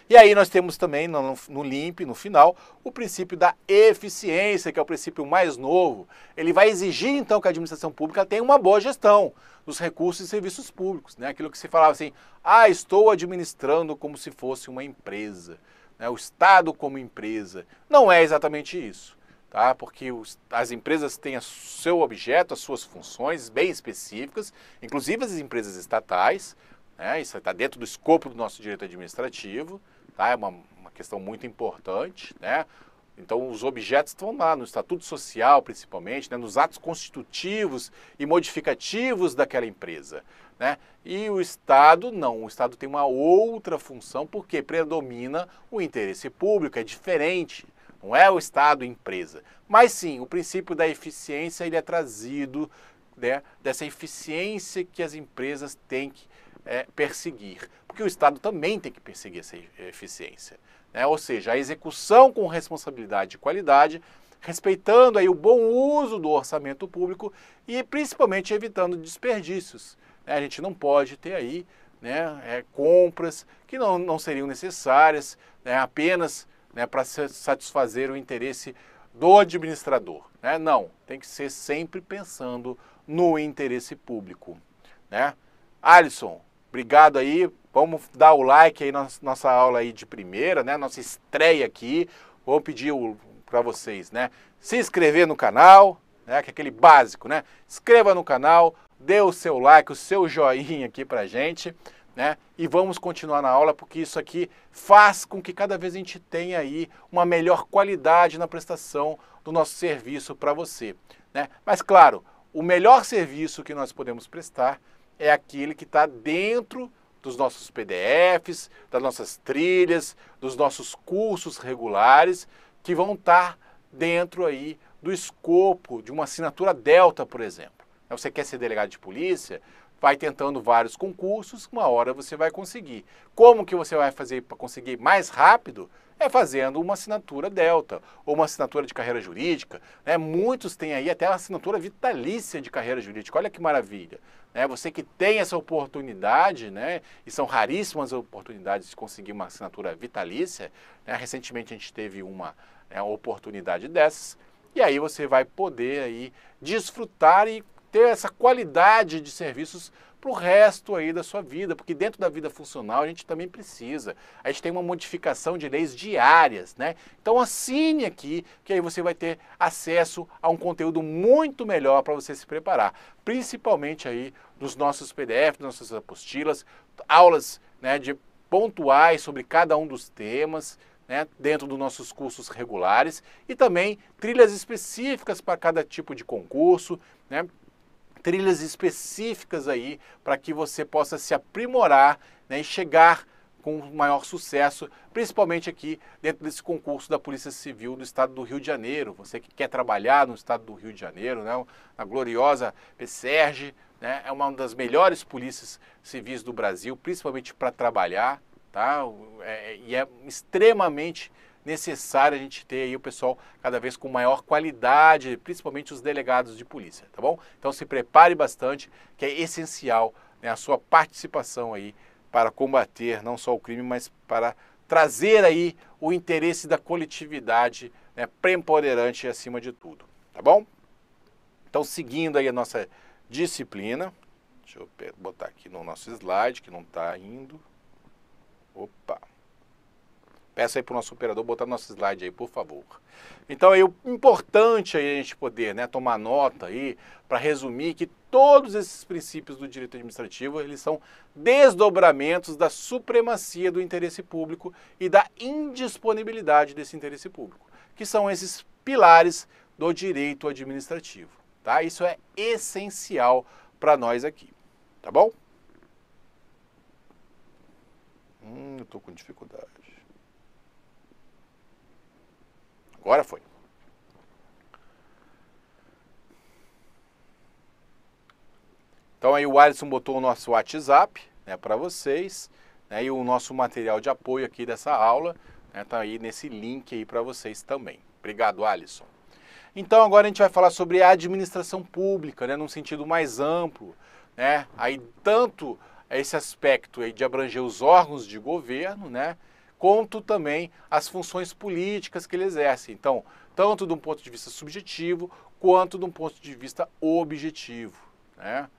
E aí nós temos também no, no LIMP, no final, o princípio da eficiência, que é o princípio mais novo. Ele vai exigir, então, que a administração pública tenha uma boa gestão dos recursos e serviços públicos. Né? Aquilo que se falava assim, ah, estou administrando como se fosse uma empresa, né? o Estado como empresa. Não é exatamente isso tá? porque os, as empresas têm o seu objeto, as suas funções bem específicas, inclusive as empresas estatais, né? Isso está dentro do escopo do nosso direito administrativo, tá? é uma, uma questão muito importante. Né? Então, os objetos estão lá no Estatuto Social, principalmente, né? nos atos constitutivos e modificativos daquela empresa. Né? E o Estado não, o Estado tem uma outra função porque predomina o interesse público, é diferente. Não é o Estado empresa. Mas sim, o princípio da eficiência ele é trazido né? dessa eficiência que as empresas têm que é, perseguir, porque o Estado também tem que perseguir essa eficiência. Né? Ou seja, a execução com responsabilidade e qualidade, respeitando aí o bom uso do orçamento público e principalmente evitando desperdícios. Né? A gente não pode ter aí né, é, compras que não, não seriam necessárias né, apenas né, para satisfazer o interesse do administrador. Né? Não, tem que ser sempre pensando no interesse público. Né? Alisson, Obrigado aí. Vamos dar o like aí na nossa aula aí de primeira, né? Nossa estreia aqui. Vou pedir para vocês, né? Se inscrever no canal, né? Que é aquele básico, né? Inscreva no canal, dê o seu like, o seu joinha aqui pra gente, né? E vamos continuar na aula porque isso aqui faz com que cada vez a gente tenha aí uma melhor qualidade na prestação do nosso serviço para você, né? Mas claro, o melhor serviço que nós podemos prestar é aquele que está dentro dos nossos PDFs, das nossas trilhas, dos nossos cursos regulares, que vão estar tá dentro aí do escopo de uma assinatura Delta, por exemplo. Né, você quer ser delegado de polícia? Vai tentando vários concursos, uma hora você vai conseguir. Como que você vai fazer para conseguir mais rápido? É fazendo uma assinatura Delta, ou uma assinatura de carreira jurídica. Né? Muitos têm aí até a assinatura vitalícia de carreira jurídica. Olha que maravilha. Né? Você que tem essa oportunidade, né? e são raríssimas oportunidades de conseguir uma assinatura vitalícia, né? recentemente a gente teve uma, né, uma oportunidade dessas, e aí você vai poder aí desfrutar e ter essa qualidade de serviços para o resto aí da sua vida, porque dentro da vida funcional a gente também precisa. A gente tem uma modificação de leis diárias, né? Então assine aqui, que aí você vai ter acesso a um conteúdo muito melhor para você se preparar, principalmente aí dos nossos PDFs, nossas apostilas, aulas né, de pontuais sobre cada um dos temas. Né, dentro dos nossos cursos regulares e também trilhas específicas para cada tipo de concurso. Né? trilhas específicas aí para que você possa se aprimorar né, e chegar com maior sucesso, principalmente aqui dentro desse concurso da Polícia Civil do Estado do Rio de Janeiro. Você que quer trabalhar no Estado do Rio de Janeiro, né, a gloriosa PSERG, né, é uma das melhores polícias civis do Brasil, principalmente para trabalhar, tá? É, é, e é extremamente necessário a gente ter aí o pessoal cada vez com maior qualidade, principalmente os delegados de polícia, tá bom? Então se prepare bastante, que é essencial né, a sua participação aí para combater não só o crime, mas para trazer aí o interesse da coletividade né, preponderante acima de tudo, tá bom? Então, seguindo aí a nossa disciplina, deixa eu botar aqui no nosso slide que não está indo. Opa! Peça aí para o nosso operador botar nosso slide aí, por favor. Então é importante a gente poder né, tomar nota aí para resumir que todos esses princípios do direito administrativo eles são desdobramentos da supremacia do interesse público e da indisponibilidade desse interesse público, que são esses pilares do direito administrativo. Tá? Isso é essencial para nós aqui, tá bom? Hum, eu estou com dificuldade. Agora foi. Então aí o Alisson botou o nosso WhatsApp né, para vocês né, e o nosso material de apoio aqui dessa aula está né, tá aí nesse link aí para vocês também. Obrigado, Alisson. Então agora a gente vai falar sobre a administração pública, né, num sentido mais amplo, né? Aí tanto esse aspecto aí de abranger os órgãos de governo, né? quanto também as funções políticas que ele exerce. Então, tanto de um ponto de vista subjetivo quanto de um ponto de vista objetivo. Né?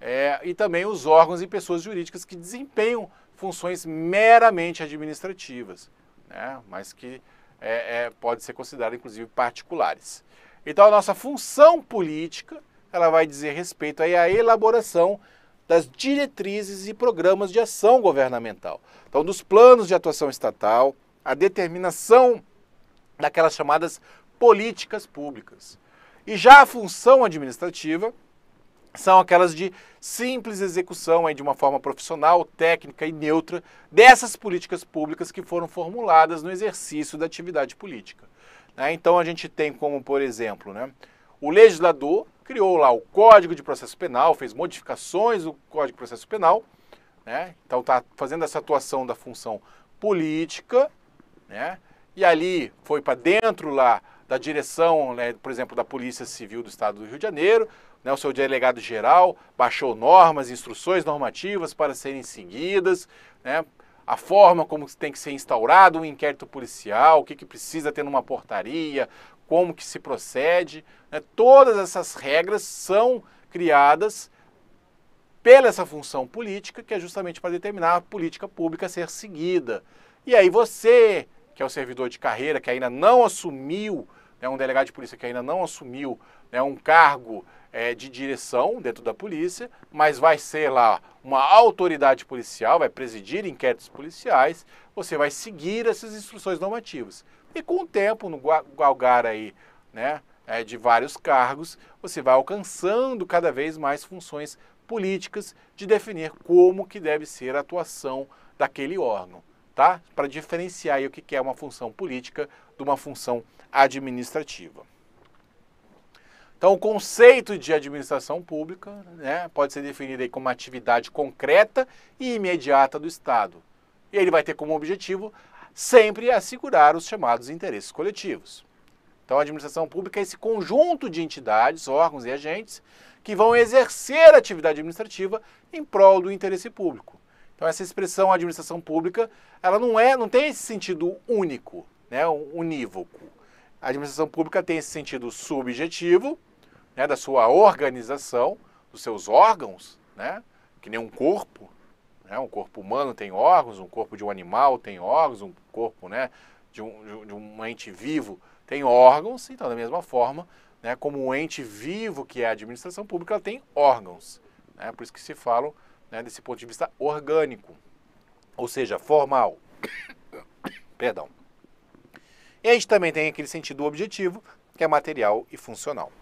É, e também os órgãos e pessoas jurídicas que desempenham funções meramente administrativas, né? mas que é, é, pode ser considerada inclusive particulares. Então, a nossa função política ela vai dizer respeito aí à elaboração das diretrizes e programas de ação governamental. Então, dos planos de atuação estatal, a determinação daquelas chamadas políticas públicas. E já a função administrativa são aquelas de simples execução aí, de uma forma profissional, técnica e neutra dessas políticas públicas que foram formuladas no exercício da atividade política. Né? Então a gente tem como, por exemplo, né, o legislador criou lá o Código de Processo Penal, fez modificações do Código de Processo Penal, né? Então está fazendo essa atuação da função política, né? E ali foi para dentro lá da direção, né, por exemplo, da Polícia Civil do Estado do Rio de Janeiro, né, o seu delegado geral baixou normas, instruções normativas para serem seguidas, né, a forma como tem que ser instaurado um inquérito policial, o que, que precisa ter numa portaria, como que se procede. Né? Todas essas regras são criadas pela essa função política, que é justamente para determinar a política pública a ser seguida. E aí você, que é o servidor de carreira, que ainda não assumiu, né, um delegado de polícia que ainda não assumiu né, um cargo é, de direção dentro da polícia, mas vai ser lá uma autoridade policial, vai presidir inquéritos policiais, você vai seguir essas instruções normativas. E com o tempo, no galgar aí, né, é, de vários cargos, você vai alcançando cada vez mais funções políticas de definir como que deve ser a atuação daquele órgão, tá? Para diferenciar o que é uma função política de uma função administrativa. Então, o conceito de administração pública né, pode ser definido aí como uma atividade concreta e imediata do Estado. E ele vai ter como objetivo sempre assegurar os chamados interesses coletivos. Então, a administração pública é esse conjunto de entidades, órgãos e agentes que vão exercer atividade administrativa em prol do interesse público. Então, essa expressão administração pública, ela não é, não tem esse sentido único, né, unívoco. A administração pública tem esse sentido subjetivo, né, da sua organização, dos seus órgãos, né, que nem um corpo, né? Um corpo humano tem órgãos, um corpo de um animal tem órgãos, um corpo né, de, um, de um ente vivo tem órgãos, então da mesma forma, né, como um ente vivo que é a administração pública, ela tem órgãos. Né? Por isso que se fala né, desse ponto de vista orgânico, ou seja, formal. Perdão. E a gente também tem aquele sentido objetivo, que é material e funcional.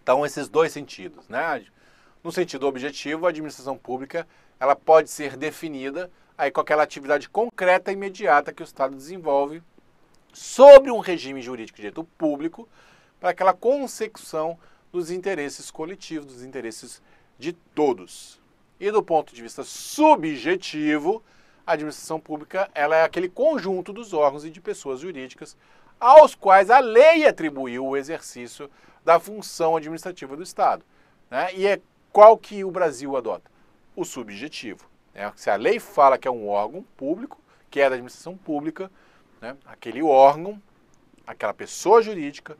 Então, esses dois sentidos, né? No sentido objetivo, a administração pública ela pode ser definida aí com aquela atividade concreta e imediata que o Estado desenvolve sobre um regime jurídico de direito público para aquela consecução dos interesses coletivos, dos interesses de todos. E do ponto de vista subjetivo, a administração pública ela é aquele conjunto dos órgãos e de pessoas jurídicas aos quais a lei atribuiu o exercício da função administrativa do Estado. Né? E é qual que o Brasil adota? O subjetivo. Né? Se a lei fala que é um órgão público, que é da administração pública, né? aquele órgão, aquela pessoa jurídica,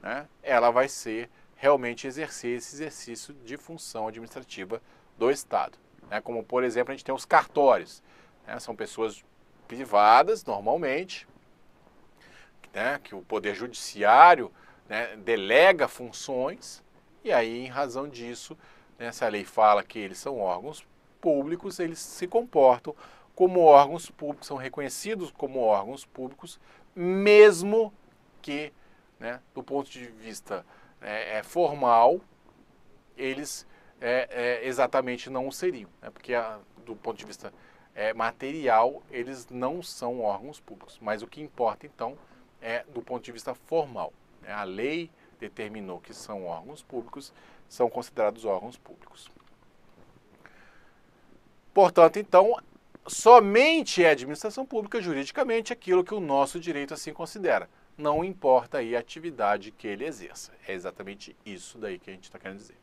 né? ela vai ser realmente exercer esse exercício de função administrativa do Estado. Né? Como, por exemplo, a gente tem os cartórios. Né? São pessoas privadas, normalmente, né, que o Poder Judiciário né, delega funções, e aí, em razão disso, né, se a lei fala que eles são órgãos públicos, eles se comportam como órgãos públicos, são reconhecidos como órgãos públicos, mesmo que, né, do ponto de vista né, é, formal, eles é, é, exatamente não o seriam, né, porque a, ah, do ponto de vista é, material, eles não são órgãos públicos. Mas o que importa, então, é do ponto de vista formal. Né, a lei determinou que são órgãos públicos, são considerados órgãos públicos. Portanto, então, somente é administração pública juridicamente aquilo que o nosso direito assim considera. Não importa aí a atividade que ele exerça. É exatamente isso daí que a gente está querendo dizer.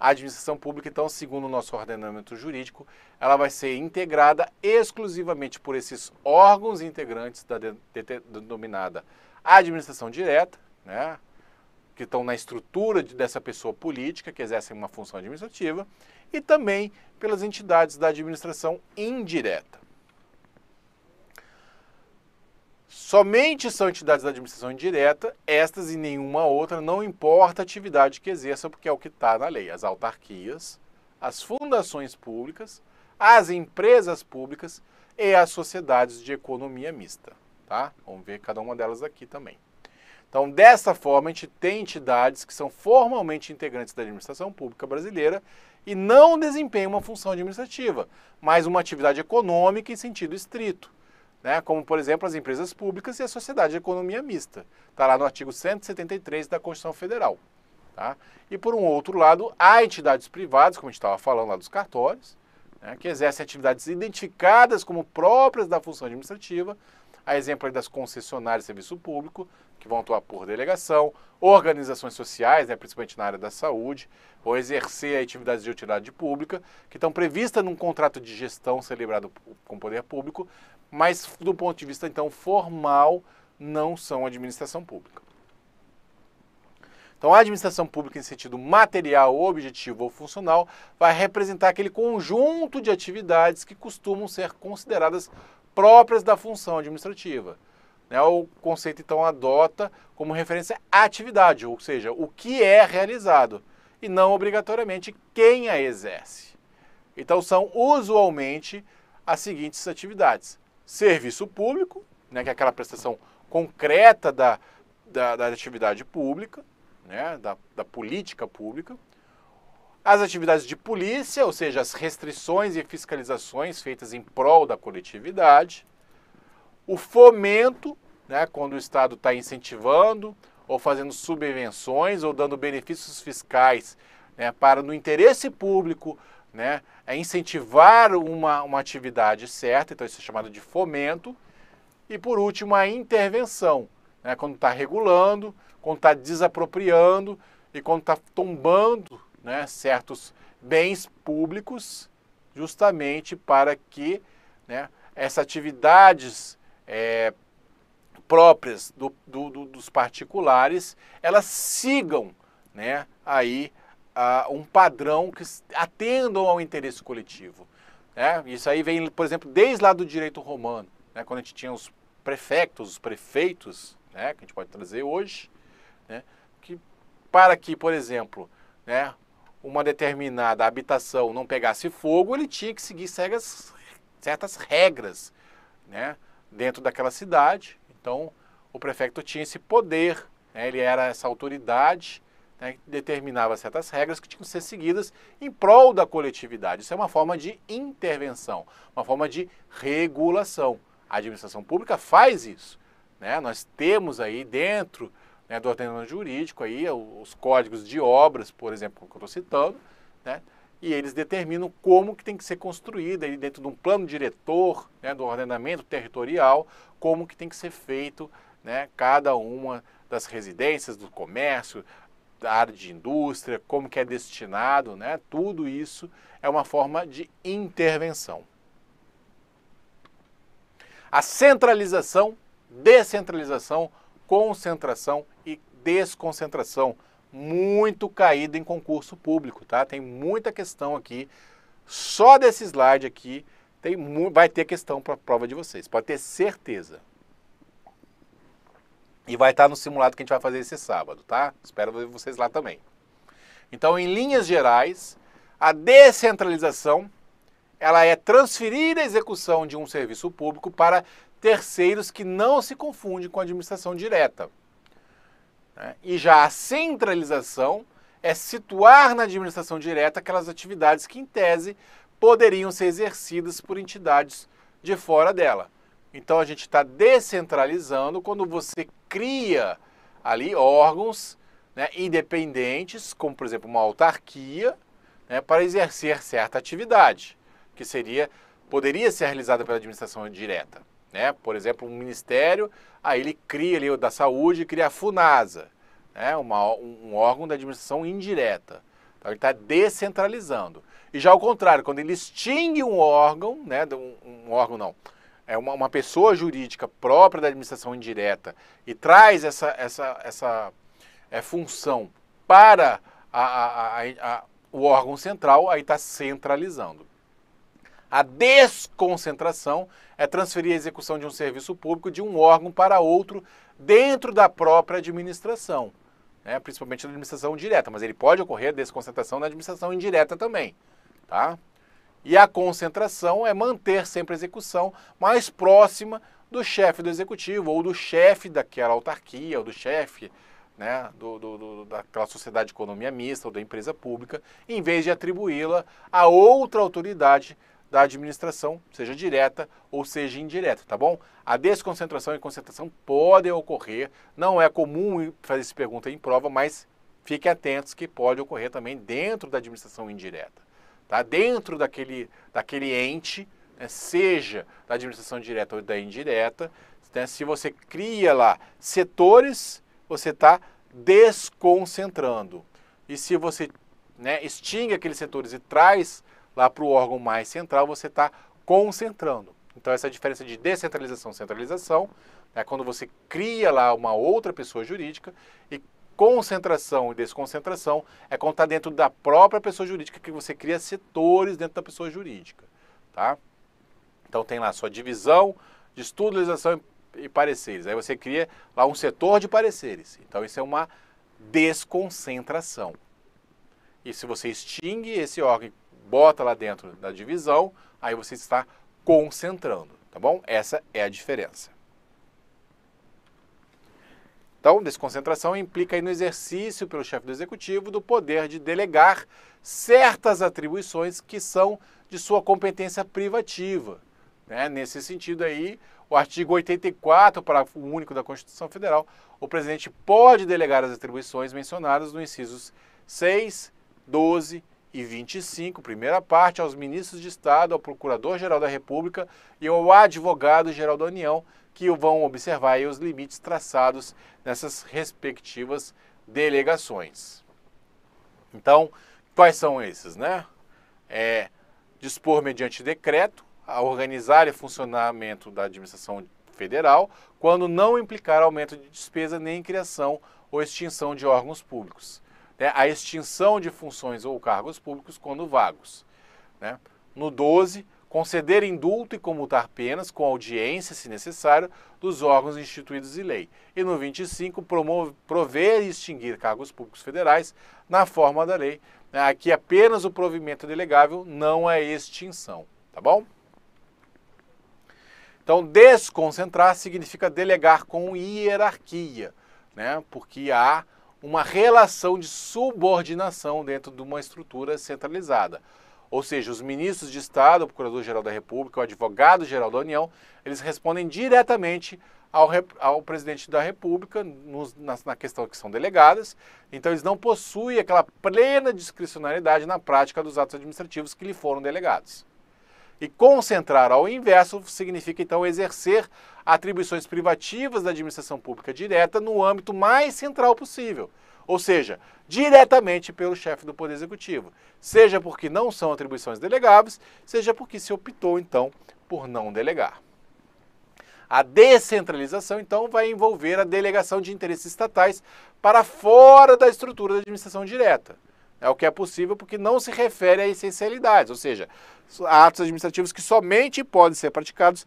A administração pública, então, segundo o nosso ordenamento jurídico, ela vai ser integrada exclusivamente por esses órgãos integrantes da denominada administração direta, né? que estão na estrutura de, dessa pessoa política, que exercem uma função administrativa, e também pelas entidades da administração indireta. Somente são entidades da administração indireta, estas e nenhuma outra, não importa a atividade que exerça, porque é o que está na lei. As autarquias, as fundações públicas, as empresas públicas e as sociedades de economia mista. Tá? Vamos ver cada uma delas aqui também. Então, dessa forma, a gente tem entidades que são formalmente integrantes da administração pública brasileira e não desempenham uma função administrativa, mas uma atividade econômica em sentido estrito, né? como, por exemplo, as empresas públicas e a sociedade de economia mista. Está lá no artigo 173 da Constituição Federal. Tá? E, por um outro lado, há entidades privadas, como a gente estava falando lá dos cartórios, né? que exercem atividades identificadas como próprias da função administrativa, a exemplo das concessionárias de serviço público, que vão atuar por delegação, organizações sociais, né, principalmente na área da saúde, ou exercer atividades de utilidade pública, que estão previstas num contrato de gestão celebrado com o poder público, mas do ponto de vista, então, formal, não são administração pública. Então, a administração pública, em sentido material, objetivo ou funcional, vai representar aquele conjunto de atividades que costumam ser consideradas próprias da função administrativa. Né? O conceito então adota como referência a atividade, ou seja, o que é realizado, e não obrigatoriamente quem a exerce. Então são usualmente as seguintes atividades: serviço público, né, que é aquela prestação concreta da, da, da atividade pública, né, da, da política pública as atividades de polícia, ou seja, as restrições e fiscalizações feitas em prol da coletividade. O fomento, né, quando o Estado está incentivando ou fazendo subvenções ou dando benefícios fiscais né, para, no interesse público, né, é incentivar uma, uma atividade certa, então isso é chamado de fomento. E, por último, a intervenção, né, quando está regulando, quando está desapropriando e quando está tombando né, certos bens públicos, justamente para que né, essas atividades é, próprias do, do, do, dos particulares elas sigam né, aí a, um padrão que atendam ao interesse coletivo. Né? Isso aí vem, por exemplo, desde lá do direito romano, né, quando a gente tinha os prefectos, os prefeitos, né, que a gente pode trazer hoje, né, que para que, por exemplo, né, uma determinada habitação não pegasse fogo, ele tinha que seguir certas regras né, dentro daquela cidade. Então, o prefeito tinha esse poder, né, ele era essa autoridade né, que determinava certas regras que tinham que ser seguidas em prol da coletividade. Isso é uma forma de intervenção, uma forma de regulação. A administração pública faz isso. Né? Nós temos aí dentro né, do ordenamento jurídico, aí, é os códigos de obras, por exemplo, que eu estou citando, né, e eles determinam como que tem que ser construída dentro de um plano diretor né, do ordenamento territorial, como que tem que ser feito né, cada uma das residências, do comércio, da área de indústria, como que é destinado, né, tudo isso é uma forma de intervenção. A centralização, descentralização, concentração e desconcentração, muito caída em concurso público, tá? Tem muita questão aqui, só desse slide aqui tem vai ter questão para a prova de vocês, pode ter certeza. E vai estar no simulado que a gente vai fazer esse sábado, tá? Espero ver vocês lá também. Então, em linhas gerais, a descentralização ela é transferir a execução de um serviço público para terceiros que não se confundem com a administração direta. Né? E já a centralização é situar na administração direta aquelas atividades que, em tese, poderiam ser exercidas por entidades de fora dela. Então a gente está descentralizando quando você cria ali órgãos né, independentes, como por exemplo uma autarquia, né, para exercer certa atividade que seria poderia ser realizada pela administração direta. Né? Por exemplo, um ministério, aí ele cria ali, da saúde, cria a FUNASA, né? Uma, um órgão da administração indireta. Então ele está descentralizando. E já ao contrário, quando ele extingue um órgão, né? um, um órgão não, é uma, uma, pessoa jurídica própria da administração indireta e traz essa, essa, essa é, função para a, a, a, o órgão central, aí está centralizando. A desconcentração é transferir a execução de um serviço público de um órgão para outro dentro da própria administração, né? principalmente na administração direta, mas ele pode ocorrer a desconcentração na administração indireta também. Tá? E a concentração é manter sempre a execução mais próxima do chefe do executivo ou do chefe daquela autarquia ou do chefe né, do, do, do, daquela sociedade de economia mista ou da empresa pública, em vez de atribuí-la a outra autoridade da administração, seja direta ou seja indireta, tá bom? A desconcentração e concentração podem ocorrer, não é comum fazer essa pergunta em prova, mas fique atentos que pode ocorrer também dentro da administração indireta, tá? Dentro daquele, daquele ente, né, seja da administração direta ou da indireta, né, se você cria lá setores, você está desconcentrando. E se você né, extingue aqueles setores e traz lá para o órgão mais central, você está concentrando. Então, essa diferença de descentralização e centralização é quando você cria lá uma outra pessoa jurídica e concentração e desconcentração é quando está dentro da própria pessoa jurídica que você cria setores dentro da pessoa jurídica, tá? Então tem lá sua divisão de estudo, legislação e pareceres. Aí você cria lá um setor de pareceres. Então isso é uma desconcentração. E se você extingue esse órgão bota lá dentro da divisão, aí você está concentrando, tá bom? Essa é a diferença. Então, desconcentração implica no exercício pelo chefe do executivo do poder de delegar certas atribuições que são de sua competência privativa. Né? Nesse sentido aí, o artigo 84, parágrafo único da Constituição Federal, o presidente pode delegar as atribuições mencionadas no incisos 6, 12 e 25, primeira parte, aos ministros de Estado, ao Procurador-Geral da República e ao Advogado-Geral da União, que vão observar os limites traçados nessas respectivas delegações. Então, quais são esses, né? É, dispor mediante decreto a organizar e funcionamento da administração federal, quando não implicar aumento de despesa nem criação ou extinção de órgãos públicos né, a extinção de funções ou cargos públicos quando vagos. Né? No 12, conceder indulto e comutar penas com audiência, se necessário, dos órgãos instituídos de lei. E no 25, promove, prover e extinguir cargos públicos federais na forma da lei. Né, Aqui apenas o provimento delegável não é extinção, tá bom? Então, desconcentrar significa delegar com hierarquia, né? porque há uma relação de subordinação dentro de uma estrutura centralizada. Ou seja, os ministros de Estado, o Procurador-Geral da República, o Advogado-Geral da União, eles respondem diretamente ao, ao presidente da República na, na questão que são delegadas. Então, eles não possuem aquela plena discricionariedade na prática dos atos administrativos que lhe foram delegados. E concentrar ao inverso significa então exercer atribuições privativas da administração pública direta no âmbito mais central possível, ou seja, diretamente pelo chefe do Poder Executivo, seja porque não são atribuições delegáveis, seja porque se optou então por não delegar. A descentralização, então, vai envolver a delegação de interesses estatais para fora da estrutura da administração direta. É o que é possível porque não se refere a essencialidades, ou seja, atos administrativos que somente podem ser praticados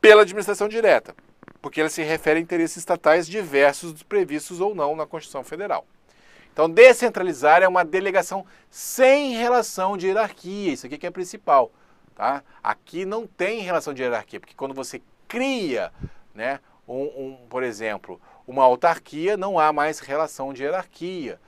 pela administração direta, porque eles se referem a interesses estatais diversos dos previstos ou não na Constituição Federal. Então, descentralizar é uma delegação sem relação de hierarquia, isso aqui que é principal. Tá? Aqui não tem relação de hierarquia, porque quando você cria, né, um, um por exemplo, uma autarquia, não há mais relação de hierarquia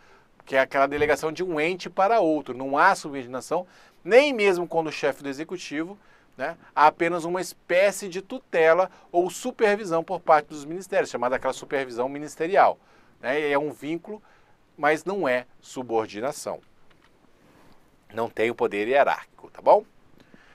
que é aquela delegação de um ente para outro. Não há subordinação, nem mesmo quando o chefe do executivo, né, há apenas uma espécie de tutela ou supervisão por parte dos ministérios, chamada aquela supervisão ministerial. Né? É um vínculo, mas não é subordinação. Não tem o poder hierárquico, tá bom?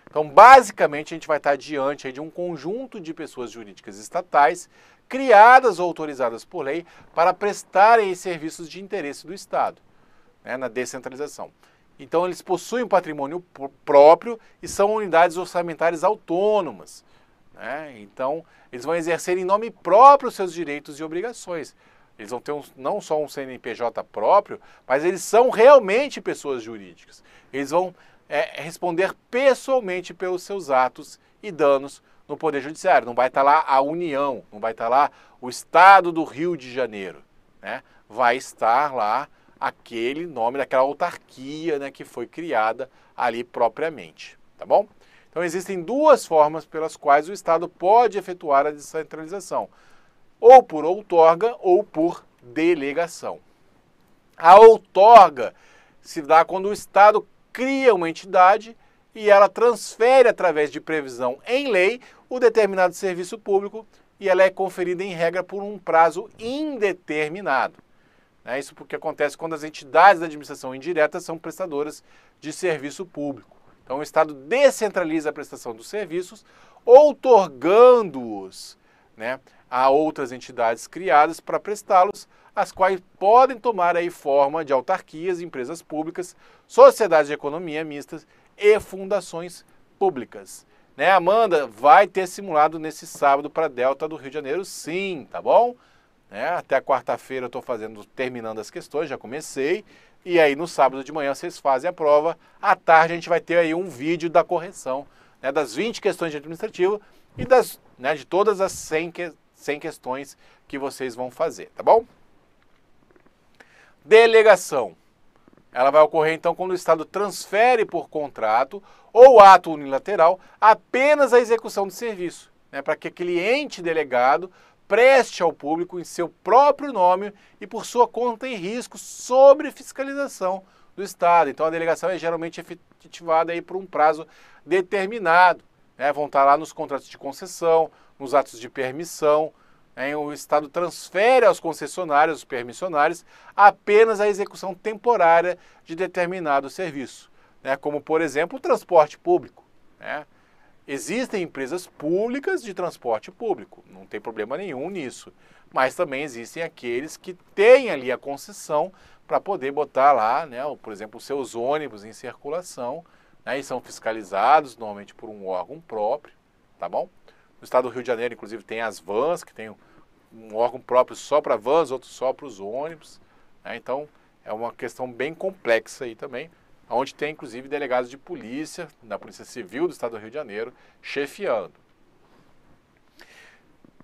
Então, basicamente, a gente vai estar diante de um conjunto de pessoas jurídicas estatais criadas ou autorizadas por lei para prestarem serviços de interesse do Estado, né, na descentralização. Então, eles possuem um patrimônio próprio e são unidades orçamentárias autônomas. Né? Então, eles vão exercer em nome próprio seus direitos e obrigações. Eles vão ter um, não só um CNPJ próprio, mas eles são realmente pessoas jurídicas. Eles vão é, responder pessoalmente pelos seus atos e danos no Poder Judiciário. Não vai estar tá lá a União, não vai estar tá lá o Estado do Rio de Janeiro. Né? Vai estar lá aquele nome daquela autarquia né, que foi criada ali propriamente. Tá bom? Então existem duas formas pelas quais o Estado pode efetuar a descentralização: ou por outorga ou por delegação. A outorga se dá quando o Estado cria uma entidade e ela transfere, através de previsão em lei, o determinado serviço público e ela é conferida em regra por um prazo indeterminado. É isso porque acontece quando as entidades da administração indireta são prestadoras de serviço público. Então o Estado descentraliza a prestação dos serviços, outorgando-os né, a outras entidades criadas para prestá-los, as quais podem tomar aí forma de autarquias, empresas públicas, sociedades de economia mistas e fundações públicas. Né, Amanda, vai ter simulado nesse sábado para Delta do Rio de Janeiro, sim, tá bom? Né, até quarta-feira eu estou fazendo, terminando as questões, já comecei. E aí no sábado de manhã vocês fazem a prova. À tarde a gente vai ter aí um vídeo da correção né, das 20 questões de administrativo e das, né, de todas as 100, que, 100 questões que vocês vão fazer, tá bom? Delegação. Ela vai ocorrer então quando o Estado transfere por contrato ou ato unilateral apenas a execução do serviço, né, para que aquele ente delegado preste ao público em seu próprio nome e por sua conta e risco sobre fiscalização do Estado. Então a delegação é geralmente efetivada aí por um prazo determinado. Né? Vão estar lá nos contratos de concessão, nos atos de permissão, o Estado transfere aos concessionários, aos permissionários, apenas a execução temporária de determinado serviço, né? como, por exemplo, o transporte público. Né? Existem empresas públicas de transporte público, não tem problema nenhum nisso. Mas também existem aqueles que têm ali a concessão para poder botar lá, né, por exemplo, seus ônibus em circulação, né, e são fiscalizados normalmente por um órgão próprio, tá bom? No estado do Rio de Janeiro, inclusive, tem as vans, que tem um órgão próprio só para vans, outro só para os ônibus. Né? Então, é uma questão bem complexa aí também, onde tem, inclusive, delegados de polícia, da Polícia Civil do estado do Rio de Janeiro, chefiando.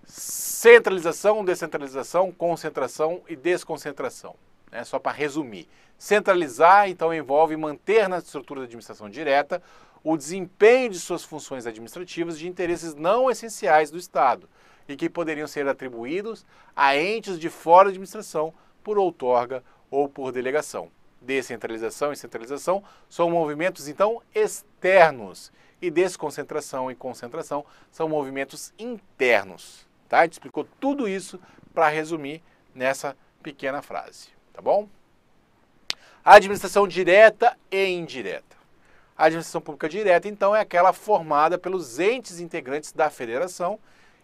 Centralização, descentralização, concentração e desconcentração. Né? Só para resumir. Centralizar, então, envolve manter na estrutura da administração direta o desempenho de suas funções administrativas de interesses não essenciais do Estado e que poderiam ser atribuídos a entes de fora da administração por outorga ou por delegação. Descentralização e centralização são movimentos, então, externos, e desconcentração e concentração são movimentos internos. Tá? A gente explicou tudo isso para resumir nessa pequena frase, tá bom? A administração direta e indireta. A administração pública direta, então, é aquela formada pelos entes integrantes da federação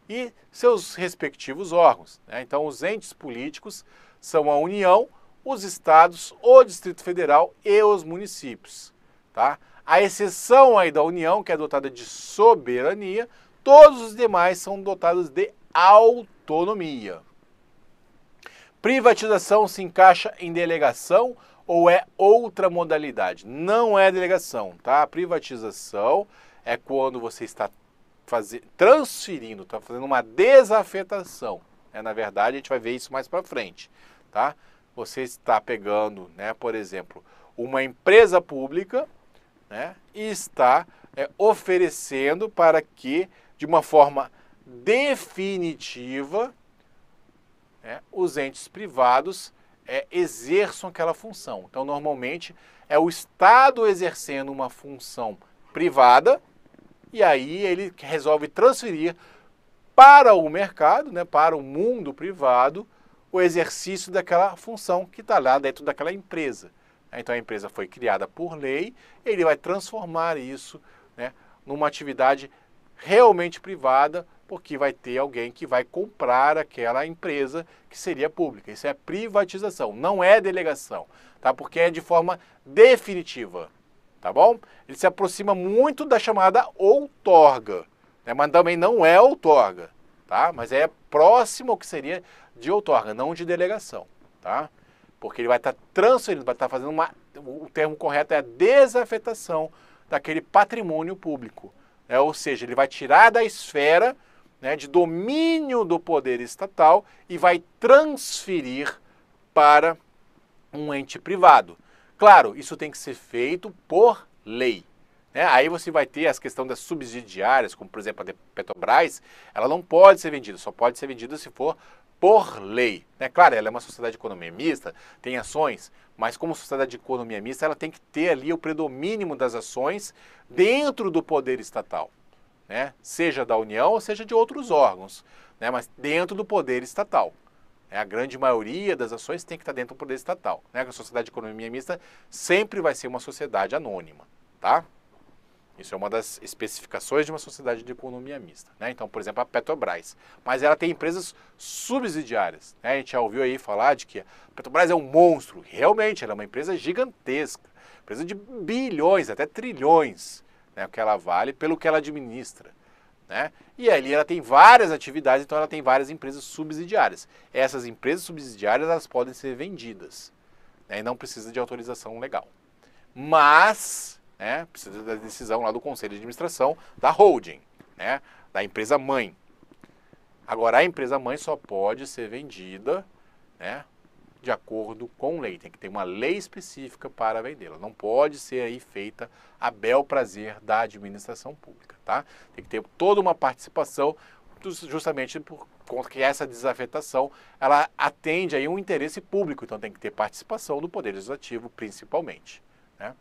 e seus respectivos órgãos. Né? Então, os entes políticos são a União, os estados, o Distrito Federal e os municípios. Tá? A exceção aí da União, que é dotada de soberania, todos os demais são dotados de autonomia. Privatização se encaixa em delegação ou é outra modalidade. Não é delegação, tá? A privatização é quando você está fazer, transferindo, está fazendo uma desafetação. É, na verdade, a gente vai ver isso mais para frente, tá? Você está pegando, né, por exemplo, uma empresa pública né, e está é, oferecendo para que, de uma forma definitiva, né, os entes privados é, exerçam aquela função. Então, normalmente, é o Estado exercendo uma função privada e aí ele resolve transferir para o mercado, né, para o mundo privado, o exercício daquela função que está lá dentro daquela empresa. Então, a empresa foi criada por lei, ele vai transformar isso né, numa atividade realmente privada, porque vai ter alguém que vai comprar aquela empresa que seria pública. Isso é privatização, não é delegação, tá? Porque é de forma definitiva, tá bom? Ele se aproxima muito da chamada outorga, né? mas também não é outorga, tá? Mas é próximo ao que seria de outorga, não de delegação, tá? Porque ele vai estar tá transferindo, vai estar tá fazendo uma. O termo correto é a desafetação daquele patrimônio público. É, ou seja, ele vai tirar da esfera né, de domínio do poder estatal e vai transferir para um ente privado. Claro, isso tem que ser feito por lei. Né? Aí você vai ter as questões das subsidiárias, como por exemplo a Petrobras, ela não pode ser vendida, só pode ser vendida se for por lei. Né? Claro, ela é uma sociedade de economia mista, tem ações, mas como sociedade de economia mista, ela tem que ter ali o predomínio das ações dentro do poder estatal né? seja da União ou seja de outros órgãos, né? mas dentro do poder estatal. É, a grande maioria das ações tem que estar dentro do poder estatal. Né? A sociedade de economia mista sempre vai ser uma sociedade anônima. Tá? Isso é uma das especificações de uma sociedade de economia mista. Né? Então, por exemplo, a Petrobras. Mas ela tem empresas subsidiárias. Né? A gente já ouviu aí falar de que a Petrobras é um monstro. Realmente, ela é uma empresa gigantesca. Empresa de bilhões, até trilhões né, o que ela vale, pelo que ela administra. Né? E ali ela tem várias atividades, então ela tem várias empresas subsidiárias. Essas empresas subsidiárias elas podem ser vendidas né? e não precisa de autorização legal. Mas né, precisa da decisão lá do conselho de administração da holding, né, da empresa mãe. Agora a empresa mãe só pode ser vendida né, de acordo com lei. Tem que ter uma lei específica para vendê-la. Não pode ser aí feita a bel prazer da administração pública, tá? Tem que ter toda uma participação justamente por conta que essa desafetação ela atende aí um interesse público, então tem que ter participação do poder legislativo principalmente, né?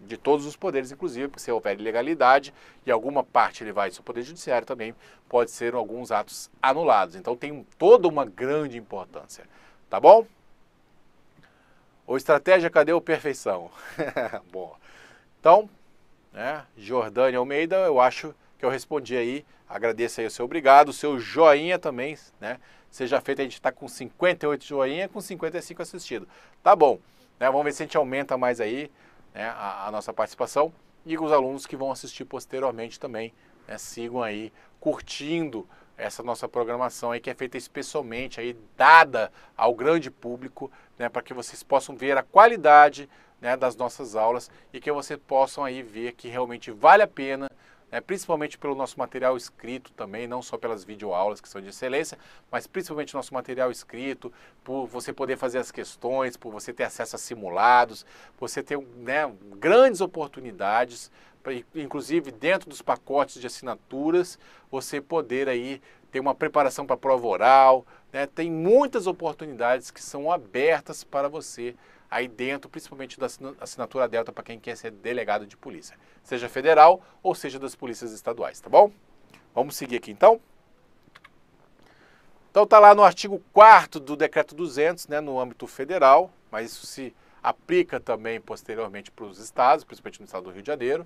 De todos os poderes, inclusive, porque se houver ilegalidade e alguma parte ele vai do poder judiciário também, pode ser alguns atos anulados. Então tem toda uma grande importância, tá bom? Ou estratégia, cadê o perfeição? Bom, então, né, Jordânia Almeida, eu acho que eu respondi aí. Agradeço aí o seu obrigado, o seu joinha também, né? Seja feito, a gente está com 58 joinha, com 55 assistido. Tá bom, né? Vamos ver se a gente aumenta mais aí né, a, a nossa participação e os alunos que vão assistir posteriormente também né, sigam aí curtindo essa nossa programação aí que é feita especialmente aí dada ao grande público, né, para que vocês possam ver a qualidade né, das nossas aulas e que vocês possam aí ver que realmente vale a pena, né, principalmente pelo nosso material escrito também, não só pelas videoaulas que são de excelência, mas principalmente nosso material escrito, por você poder fazer as questões, por você ter acesso a simulados, você ter né, grandes oportunidades inclusive dentro dos pacotes de assinaturas, você poder aí ter uma preparação para prova oral, né? tem muitas oportunidades que são abertas para você aí dentro, principalmente da assinatura delta para quem quer ser delegado de polícia, seja federal ou seja das polícias estaduais, tá bom? Vamos seguir aqui então. Então tá lá no artigo 4 do decreto 200, né, no âmbito federal, mas isso se aplica também posteriormente para os estados, principalmente no estado do Rio de Janeiro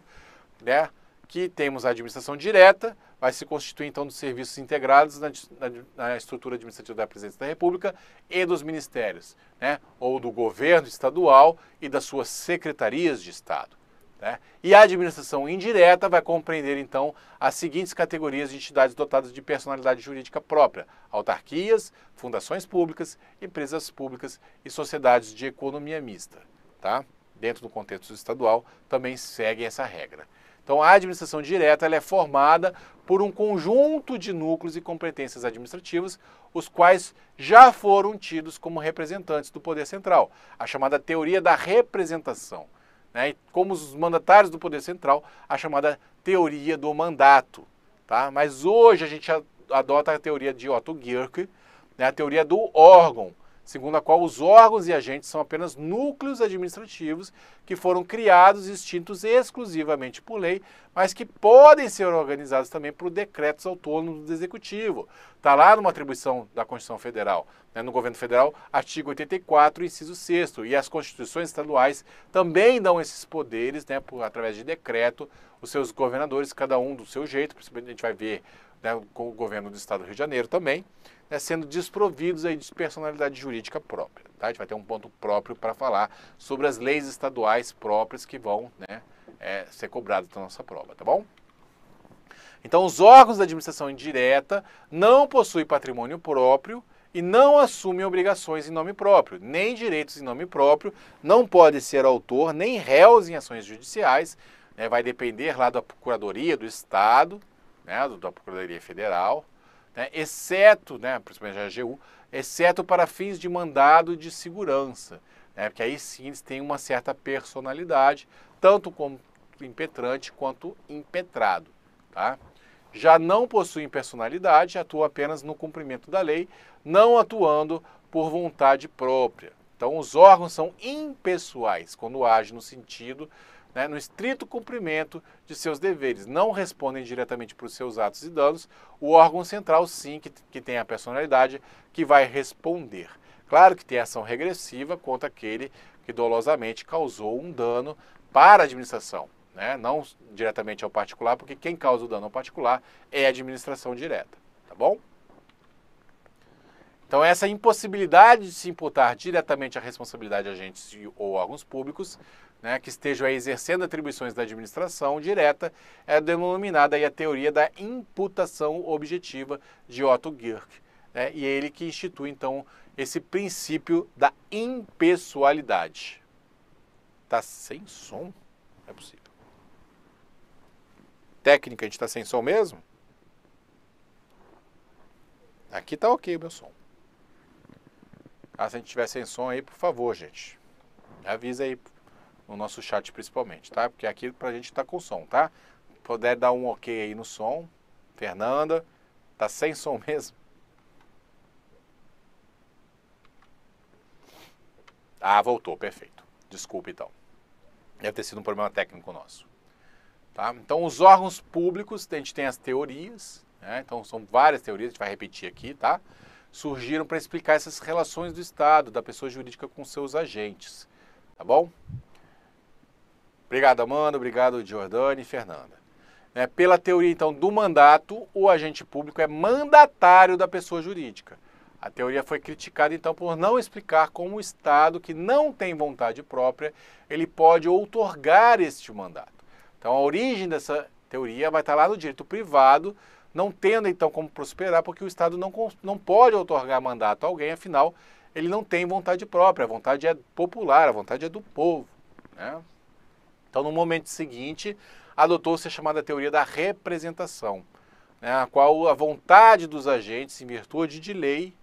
né? que temos a administração direta, vai se constituir então dos serviços integrados na, na, na, estrutura administrativa da Presidência da República e dos ministérios, né? ou do governo estadual e das suas secretarias de Estado. Né? E a administração indireta vai compreender então as seguintes categorias de entidades dotadas de personalidade jurídica própria: autarquias, fundações públicas, empresas públicas e sociedades de economia mista. Tá? Dentro do contexto estadual, também seguem essa regra. Então, a administração direta ela é formada por um conjunto de núcleos e competências administrativas, os quais já foram tidos como representantes do poder central, a chamada teoria da representação, né? como os mandatários do poder central, a chamada teoria do mandato. Tá? Mas hoje a gente adota a teoria de Otto Gierke, né? a teoria do órgão, segundo a qual os órgãos e agentes são apenas núcleos administrativos que foram criados e extintos exclusivamente por lei, mas que podem ser organizados também por decretos autônomos do Executivo. Está lá numa atribuição da Constituição Federal, né, no governo federal, artigo 84, inciso 6. E as constituições estaduais também dão esses poderes, né, por, através de decreto, os seus governadores, cada um do seu jeito, principalmente a gente vai ver né, com o governo do Estado do Rio de Janeiro também né, sendo desprovidos aí de personalidade jurídica própria. Tá? A gente vai ter um ponto próprio para falar sobre as leis estaduais próprias que vão né, é, ser cobradas na nossa prova, tá bom? Então, os órgãos da administração indireta não possuem patrimônio próprio e não assumem obrigações em nome próprio, nem direitos em nome próprio, não pode ser autor nem réus em ações judiciais, né, vai depender lá da Procuradoria do Estado, né, da Procuradoria Federal, né, exceto, né, principalmente a AGU, exceto para fins de mandado de segurança, né, porque aí sim eles têm uma certa personalidade, tanto como impetrante quanto impetrado. Tá? Já não possuem personalidade, atuam apenas no cumprimento da lei, não atuando por vontade própria. Então, os órgãos são impessoais quando agem no sentido né, no estrito cumprimento de seus deveres. Não respondem diretamente por seus atos e danos, o órgão central, sim, que, que tem a personalidade, que vai responder. Claro que tem ação regressiva contra aquele que dolosamente causou um dano para a administração, né, não diretamente ao particular, porque quem causa o dano ao particular é a administração direta, tá bom? Então, essa impossibilidade de se imputar diretamente a responsabilidade de agentes ou órgãos públicos né, que estejam exercendo atribuições da administração direta, é denominada aí a teoria da imputação objetiva de Otto Girk. Né, e é ele que institui, então, esse princípio da impessoalidade. Tá sem som? é possível. Técnica, a gente está sem som mesmo? Aqui tá ok o meu som. Ah, se a gente tiver sem som aí, por favor, gente. Avisa aí, no nosso chat principalmente, tá? Porque aqui pra gente tá com som, tá? Puder dar um ok aí no som. Fernanda, tá sem som mesmo? Ah, voltou, perfeito. Desculpa então. Deve ter sido um problema técnico nosso. Tá? Então, os órgãos públicos, a gente tem as teorias, né? então são várias teorias, a gente vai repetir aqui, tá? Surgiram para explicar essas relações do Estado, da pessoa jurídica com seus agentes, tá bom? Obrigado, Amanda. Obrigado, Giordani e Fernanda. É, pela teoria, então, do mandato, o agente público é mandatário da pessoa jurídica. A teoria foi criticada, então, por não explicar como o Estado, que não tem vontade própria, ele pode outorgar este mandato. Então, a origem dessa teoria vai estar lá no direito privado, não tendo, então, como prosperar, porque o Estado não, não pode outorgar mandato a alguém, afinal, ele não tem vontade própria, a vontade é popular, a vontade é do povo. Né? Então, no momento seguinte, adotou-se a chamada teoria da representação, né, a qual a vontade dos agentes, em virtude de lei,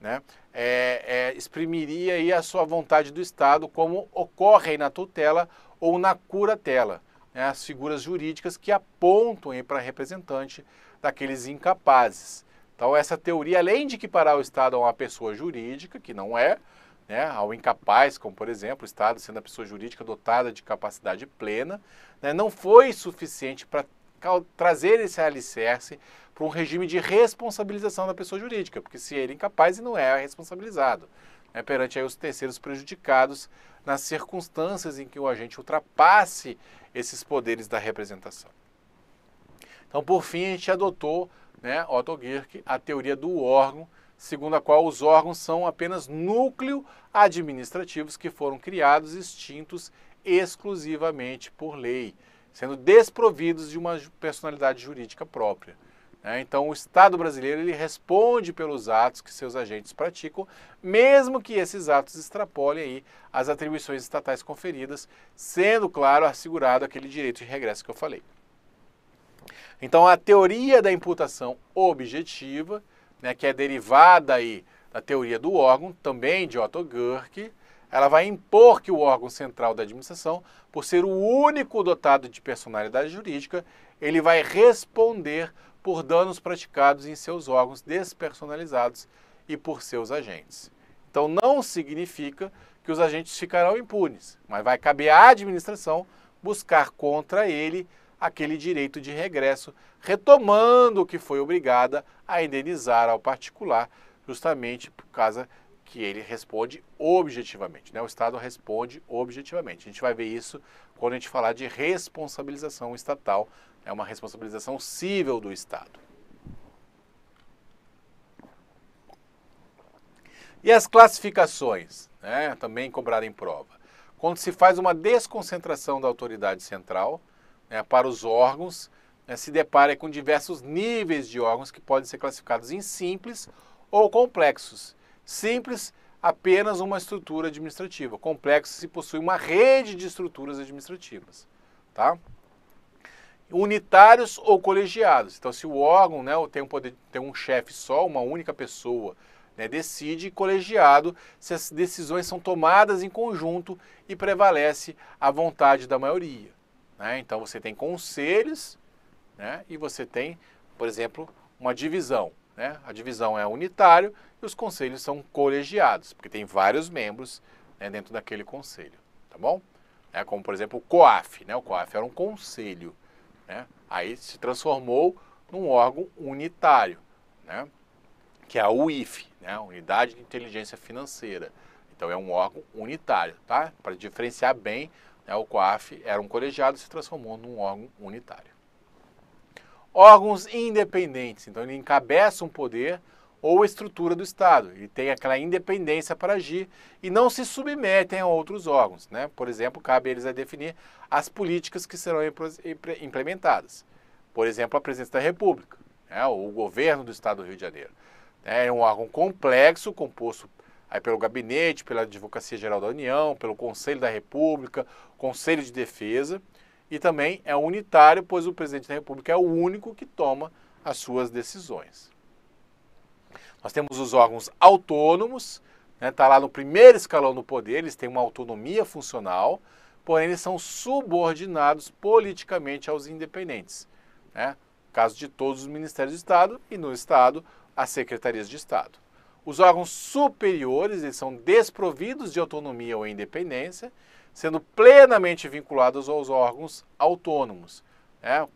né, é, é, exprimiria aí a sua vontade do Estado, como ocorre na tutela ou na curatela, né, as figuras jurídicas que apontam para representante daqueles incapazes. Então, essa teoria, além de que parar o Estado a é uma pessoa jurídica, que não é, né, ao incapaz, como por exemplo, o Estado sendo a pessoa jurídica dotada de capacidade plena, né, não foi suficiente para trazer esse alicerce para um regime de responsabilização da pessoa jurídica, porque se ele é incapaz, ele não é responsabilizado. Né, perante aí os terceiros prejudicados nas circunstâncias em que o agente ultrapasse esses poderes da representação. Então, por fim, a gente adotou, né, Otto Gierke, a teoria do órgão, segundo a qual os órgãos são apenas núcleo administrativos que foram criados e extintos exclusivamente por lei, sendo desprovidos de uma personalidade jurídica própria. Né? Então, o Estado brasileiro ele responde pelos atos que seus agentes praticam, mesmo que esses atos extrapolem aí as atribuições estatais conferidas, sendo, claro, assegurado aquele direito de regresso que eu falei. Então, a teoria da imputação objetiva né, que é derivada aí da teoria do órgão, também de Otto Gurk, ela vai impor que o órgão central da administração, por ser o único dotado de personalidade jurídica, ele vai responder por danos praticados em seus órgãos despersonalizados e por seus agentes. Então não significa que os agentes ficarão impunes, mas vai caber à administração buscar contra ele aquele direito de regresso, retomando o que foi obrigada a indenizar ao particular, justamente por causa que ele responde objetivamente, né? o Estado responde objetivamente. A gente vai ver isso quando a gente falar de responsabilização estatal, é né? uma responsabilização civil do Estado. E as classificações, né? também em prova. Quando se faz uma desconcentração da autoridade central, né, para os órgãos né, se depara com diversos níveis de órgãos que podem ser classificados em simples ou complexos. Simples, apenas uma estrutura administrativa. Complexo, se possui uma rede de estruturas administrativas. Tá? Unitários ou colegiados. Então, se o órgão né, tem um, poder, tem um chefe só, uma única pessoa, né, decide colegiado se as decisões são tomadas em conjunto e prevalece a vontade da maioria. Né? Então você tem conselhos né? e você tem, por exemplo, uma divisão. Né? A divisão é unitário e os conselhos são colegiados, porque tem vários membros né, dentro daquele conselho, tá bom? É como, por exemplo, o COAF, né? O COAF era um conselho, né? Aí se transformou num órgão unitário, né? Que é a UIF, né? Unidade de Inteligência Financeira. Então é um órgão unitário, tá? Para diferenciar bem né? O COAF era um colegiado e se transformou num órgão unitário. Órgãos independentes, então ele encabeça um poder ou estrutura do Estado, ele tem aquela independência para agir e não se submetem a outros órgãos. Né? Por exemplo, cabe a eles a definir as políticas que serão implementadas. Por exemplo, a presença da República, né? o governo do Estado do Rio de Janeiro. Né? É um órgão complexo, composto aí pelo gabinete, pela Advocacia Geral da União, pelo Conselho da República, Conselho de Defesa, e também é unitário, pois o presidente da República é o único que toma as suas decisões. Nós temos os órgãos autônomos, está né, tá lá no primeiro escalão do poder, eles têm uma autonomia funcional, porém eles são subordinados politicamente aos independentes. Né? No caso de todos os ministérios do Estado e no Estado, as secretarias de Estado. Os órgãos superiores eles são desprovidos de autonomia ou independência, sendo plenamente vinculados aos órgãos autônomos. Né?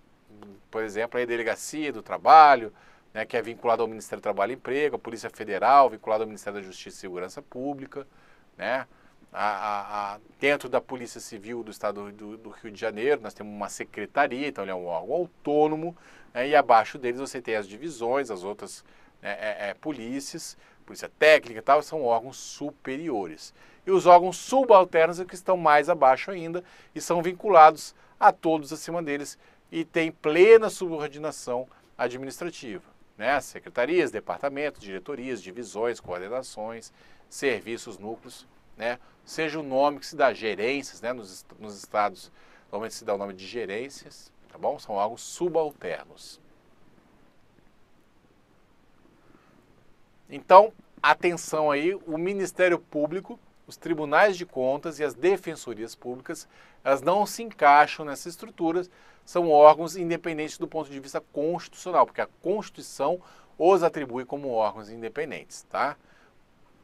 Por exemplo, a Delegacia do Trabalho, né, que é vinculada ao Ministério do Trabalho e Emprego, a Polícia Federal, vinculada ao Ministério da Justiça e Segurança Pública, né? A, a, a, dentro da Polícia Civil do Estado do, do, Rio de Janeiro, nós temos uma secretaria, então ele é um órgão autônomo, né, e abaixo deles você tem as divisões, as outras né, é, é, polícias, Polícia Técnica e tal, são órgãos superiores. E os órgãos subalternos é que estão mais abaixo ainda e são vinculados a todos acima deles e têm plena subordinação administrativa. Né? Secretarias, departamentos, diretorias, divisões, coordenações, serviços, núcleos, né? seja o nome que se dá, gerências, né? nos, nos estados normalmente se dá o nome de gerências, tá bom? São órgãos subalternos. Então, atenção aí, o Ministério Público, os tribunais de contas e as defensorias públicas, elas não se encaixam nessas estruturas, são órgãos independentes do ponto de vista constitucional, porque a Constituição os atribui como órgãos independentes, tá?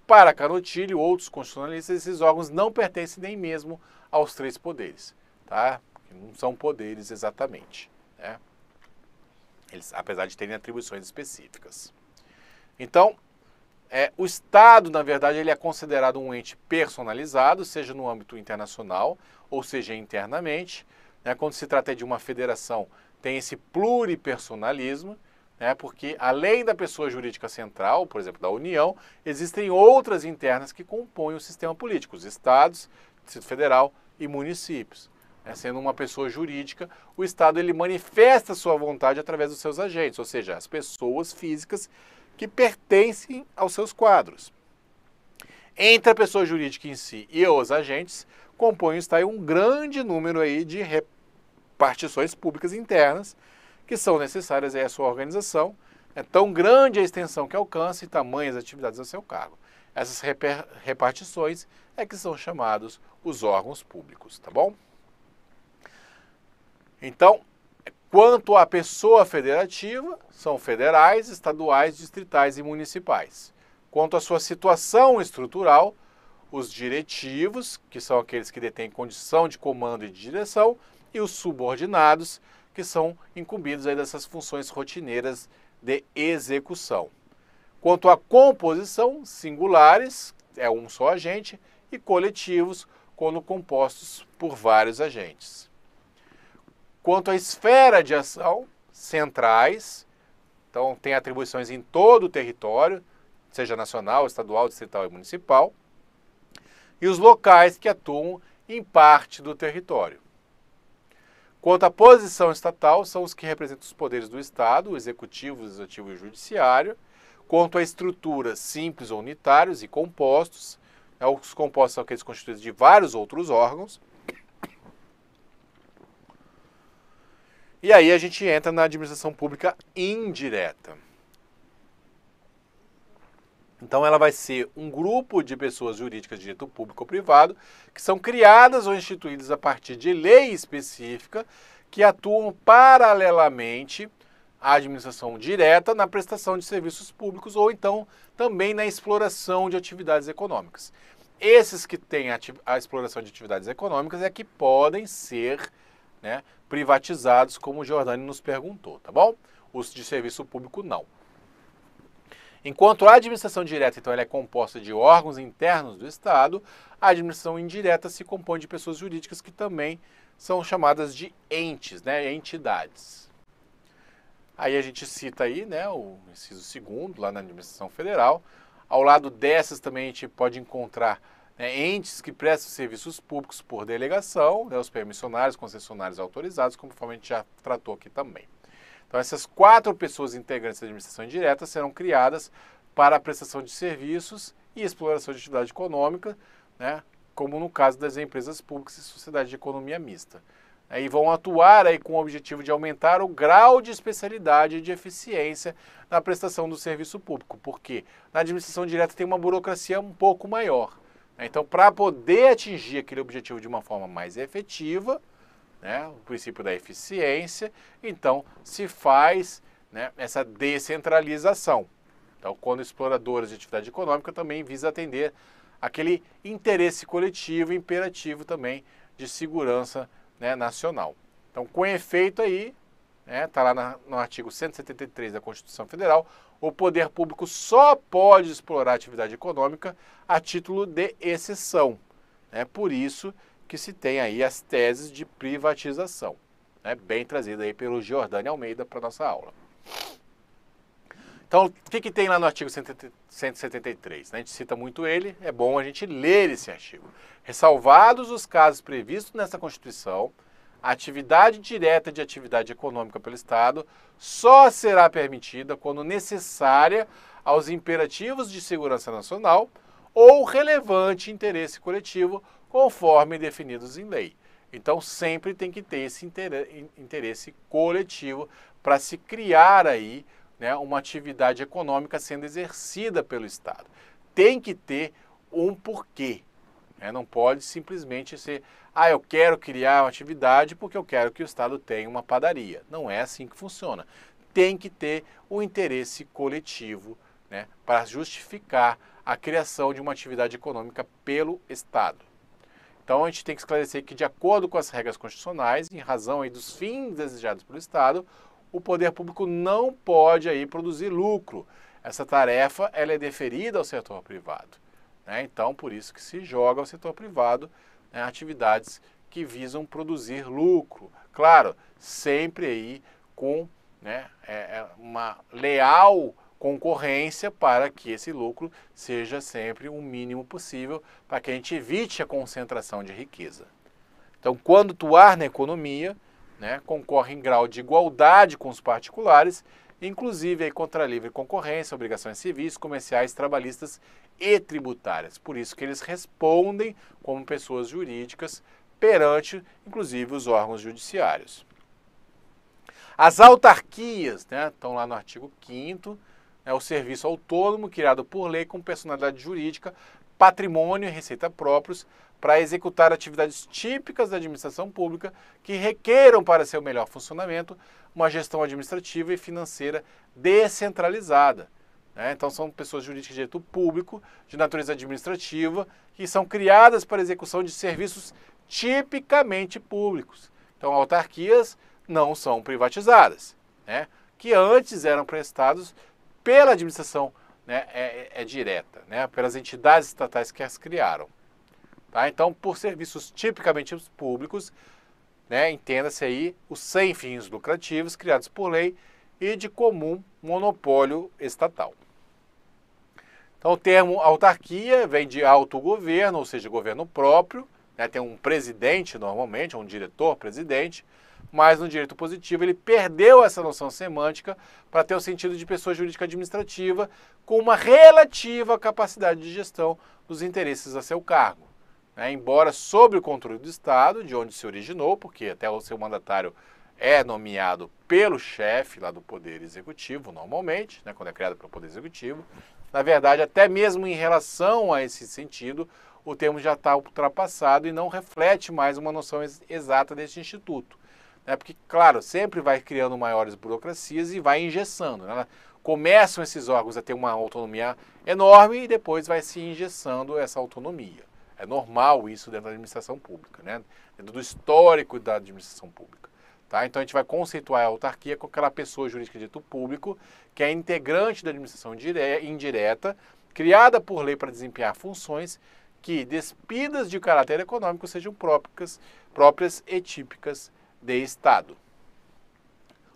Para Carotilho e outros constitucionalistas, esses órgãos não pertencem nem mesmo aos três poderes, tá? Não são poderes exatamente, né? Eles, apesar de terem atribuições específicas. Então, é, o Estado, na verdade, ele é considerado um ente personalizado, seja no âmbito internacional ou seja internamente. Né? Quando se trata de uma federação, tem esse pluripersonalismo, né? porque além da pessoa jurídica central, por exemplo, da União, existem outras internas que compõem o sistema político, os estados, Distrito Federal e municípios. Né? sendo uma pessoa jurídica, o Estado ele manifesta sua vontade através dos seus agentes, ou seja, as pessoas físicas que pertencem aos seus quadros. Entre a pessoa jurídica em si e os agentes, compõe está aí um grande número aí de repartições públicas internas que são necessárias aí à sua organização. É tão grande a extensão que alcança e tamanhas atividades a seu cargo. Essas repartições é que são chamados os órgãos públicos, tá bom? Então, Quanto à pessoa federativa, são federais, estaduais, distritais e municipais. Quanto à sua situação estrutural, os diretivos, que são aqueles que detêm condição de comando e de direção, e os subordinados, que são incumbidos aí dessas funções rotineiras de execução. Quanto à composição, singulares, é um só agente, e coletivos, quando compostos por vários agentes quanto à esfera de ação centrais, então tem atribuições em todo o território, seja nacional, estadual, distrital e municipal, e os locais que atuam em parte do território. Quanto à posição estatal, são os que representam os poderes do Estado, o executivo, o legislativo e o judiciário. Quanto à estrutura, simples ou unitários e compostos, é os compostos são aqueles constituídos de vários outros órgãos. E aí a gente entra na administração pública indireta. Então ela vai ser um grupo de pessoas jurídicas de direito público ou privado que são criadas ou instituídas a partir de lei específica que atuam paralelamente à administração direta na prestação de serviços públicos ou então também na exploração de atividades econômicas. Esses que têm a, exploração de atividades econômicas é que podem ser né, privatizados, como o Jordani nos perguntou, tá bom? Os de serviço público não. Enquanto a administração direta, então, ela é composta de órgãos internos do Estado, a administração indireta se compõe de pessoas jurídicas que também são chamadas de entes, né, entidades. Aí a gente cita aí, né, o inciso segundo, lá na administração federal. Ao lado dessas também a gente pode encontrar né, entes que prestam serviços públicos por delegação, né, os permissionários, concessionários autorizados, conforme a gente já tratou aqui também. Então, essas quatro pessoas integrantes da administração indireta serão criadas para a prestação de serviços e exploração de atividade econômica, né, como no caso das empresas públicas e sociedade de economia mista. É, e vão atuar aí com o objetivo de aumentar o grau de especialidade e de eficiência na prestação do serviço público, porque na administração direta tem uma burocracia um pouco maior. Né? Então, para poder atingir aquele objetivo de uma forma mais efetiva, né, o princípio da eficiência, então se faz né, essa descentralização. Então, quando exploradores de atividade econômica também visa atender aquele interesse coletivo imperativo também de segurança né, nacional. Então, com efeito aí, está né, lá na, no artigo 173 da Constituição Federal, o poder público só pode explorar atividade econômica a título de exceção. É por isso que se tem aí as teses de privatização, né, bem trazida aí pelo Giordani Almeida para nossa aula. Então, o que, que tem lá no artigo 173? Né? A gente cita muito ele, é bom a gente ler esse artigo. Ressalvados os casos previstos nessa Constituição, a atividade direta de atividade econômica pelo Estado só será permitida quando necessária aos imperativos de segurança nacional ou relevante interesse coletivo, conforme definidos em lei. Então, sempre tem que ter esse interesse coletivo para se criar aí né, uma atividade econômica sendo exercida pelo Estado. Tem que ter um porquê, né? não pode simplesmente ser, ah, eu quero criar uma atividade porque eu quero que o Estado tenha uma padaria. Não é assim que funciona. Tem que ter o um interesse coletivo né, para justificar a criação de uma atividade econômica pelo Estado. Então a gente tem que esclarecer que, de acordo com as regras constitucionais, em razão aí, dos fins desejados pelo Estado, o poder público não pode aí produzir lucro. Essa tarefa ela é deferida ao setor privado. Né? Então, por isso que se joga ao setor privado né, atividades que visam produzir lucro. Claro, sempre aí com né, é, é, uma leal concorrência para que esse lucro seja sempre o mínimo possível para que a gente evite a concentração de riqueza. Então, quando ar na economia, né, concorre em grau de igualdade com os particulares inclusive aí, contra a livre concorrência, obrigações civis, comerciais, trabalhistas e tributárias. Por isso que eles respondem como pessoas jurídicas perante, inclusive, os órgãos judiciários. As autarquias, né, estão lá no artigo 5 é né, o serviço autônomo criado por lei com personalidade jurídica, patrimônio e receita próprios, para executar atividades típicas da administração pública que requeram para seu melhor funcionamento uma gestão administrativa e financeira descentralizada. Né? Então, são pessoas jurídicas de direito público, de natureza administrativa, que são criadas para execução de serviços tipicamente públicos. Então, autarquias não são privatizadas, né? que antes eram prestados pela administração né? é, é, é direta, né? pelas entidades estatais que as criaram. Tá? Então, por serviços tipicamente públicos, né, entenda-se aí os sem fins lucrativos criados por lei e de comum monopólio estatal. Então, o termo autarquia vem de autogoverno, ou seja, governo próprio, né, tem um presidente normalmente, um diretor-presidente, mas no direito positivo ele perdeu essa noção semântica para ter o sentido de pessoa jurídica administrativa com uma relativa capacidade de gestão dos interesses a seu cargo né, embora sob o controle do Estado, de onde se originou, porque até o seu mandatário é nomeado pelo chefe lá do Poder Executivo, normalmente, né, quando é criado pelo Poder Executivo. Na verdade, até mesmo em relação a esse sentido, o termo já está ultrapassado e não reflete mais uma noção ex exata deste instituto. Né, porque, claro, sempre vai criando maiores burocracias e vai engessando. Né? Começam esses órgãos a ter uma autonomia enorme e depois vai se engessando essa autonomia. É normal isso dentro da administração pública, né? dentro do histórico da administração pública. Tá? Então a gente vai conceituar a autarquia com aquela pessoa jurídica de direito público que é integrante da administração indireta, criada por lei para desempenhar funções que, despidas de caráter econômico, sejam próprias, próprias e típicas de Estado.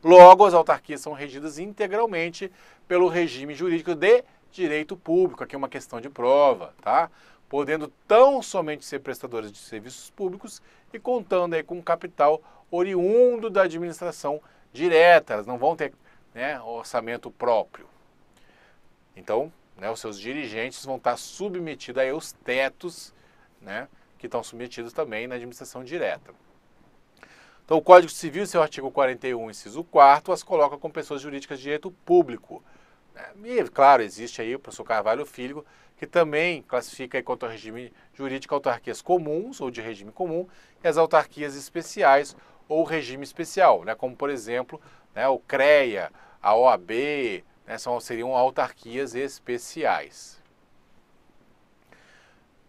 Logo, as autarquias são regidas integralmente pelo regime jurídico de direito público. Aqui é uma questão de prova, tá? podendo tão somente ser prestadoras de serviços públicos e contando aí com capital oriundo da administração direta, elas não vão ter né, orçamento próprio. Então, né, os seus dirigentes vão estar submetidos aí aos tetos né, que estão submetidos também na administração direta. Então, o Código Civil, seu artigo 41, inciso 4, as coloca como pessoas jurídicas de direito público. Né, e, claro, existe aí o professor Carvalho Filho, que também classifica quanto ao regime jurídico autarquias comuns ou de regime comum e as autarquias especiais ou regime especial, né? como por exemplo né, o CREA, a OAB, né, são, seriam autarquias especiais.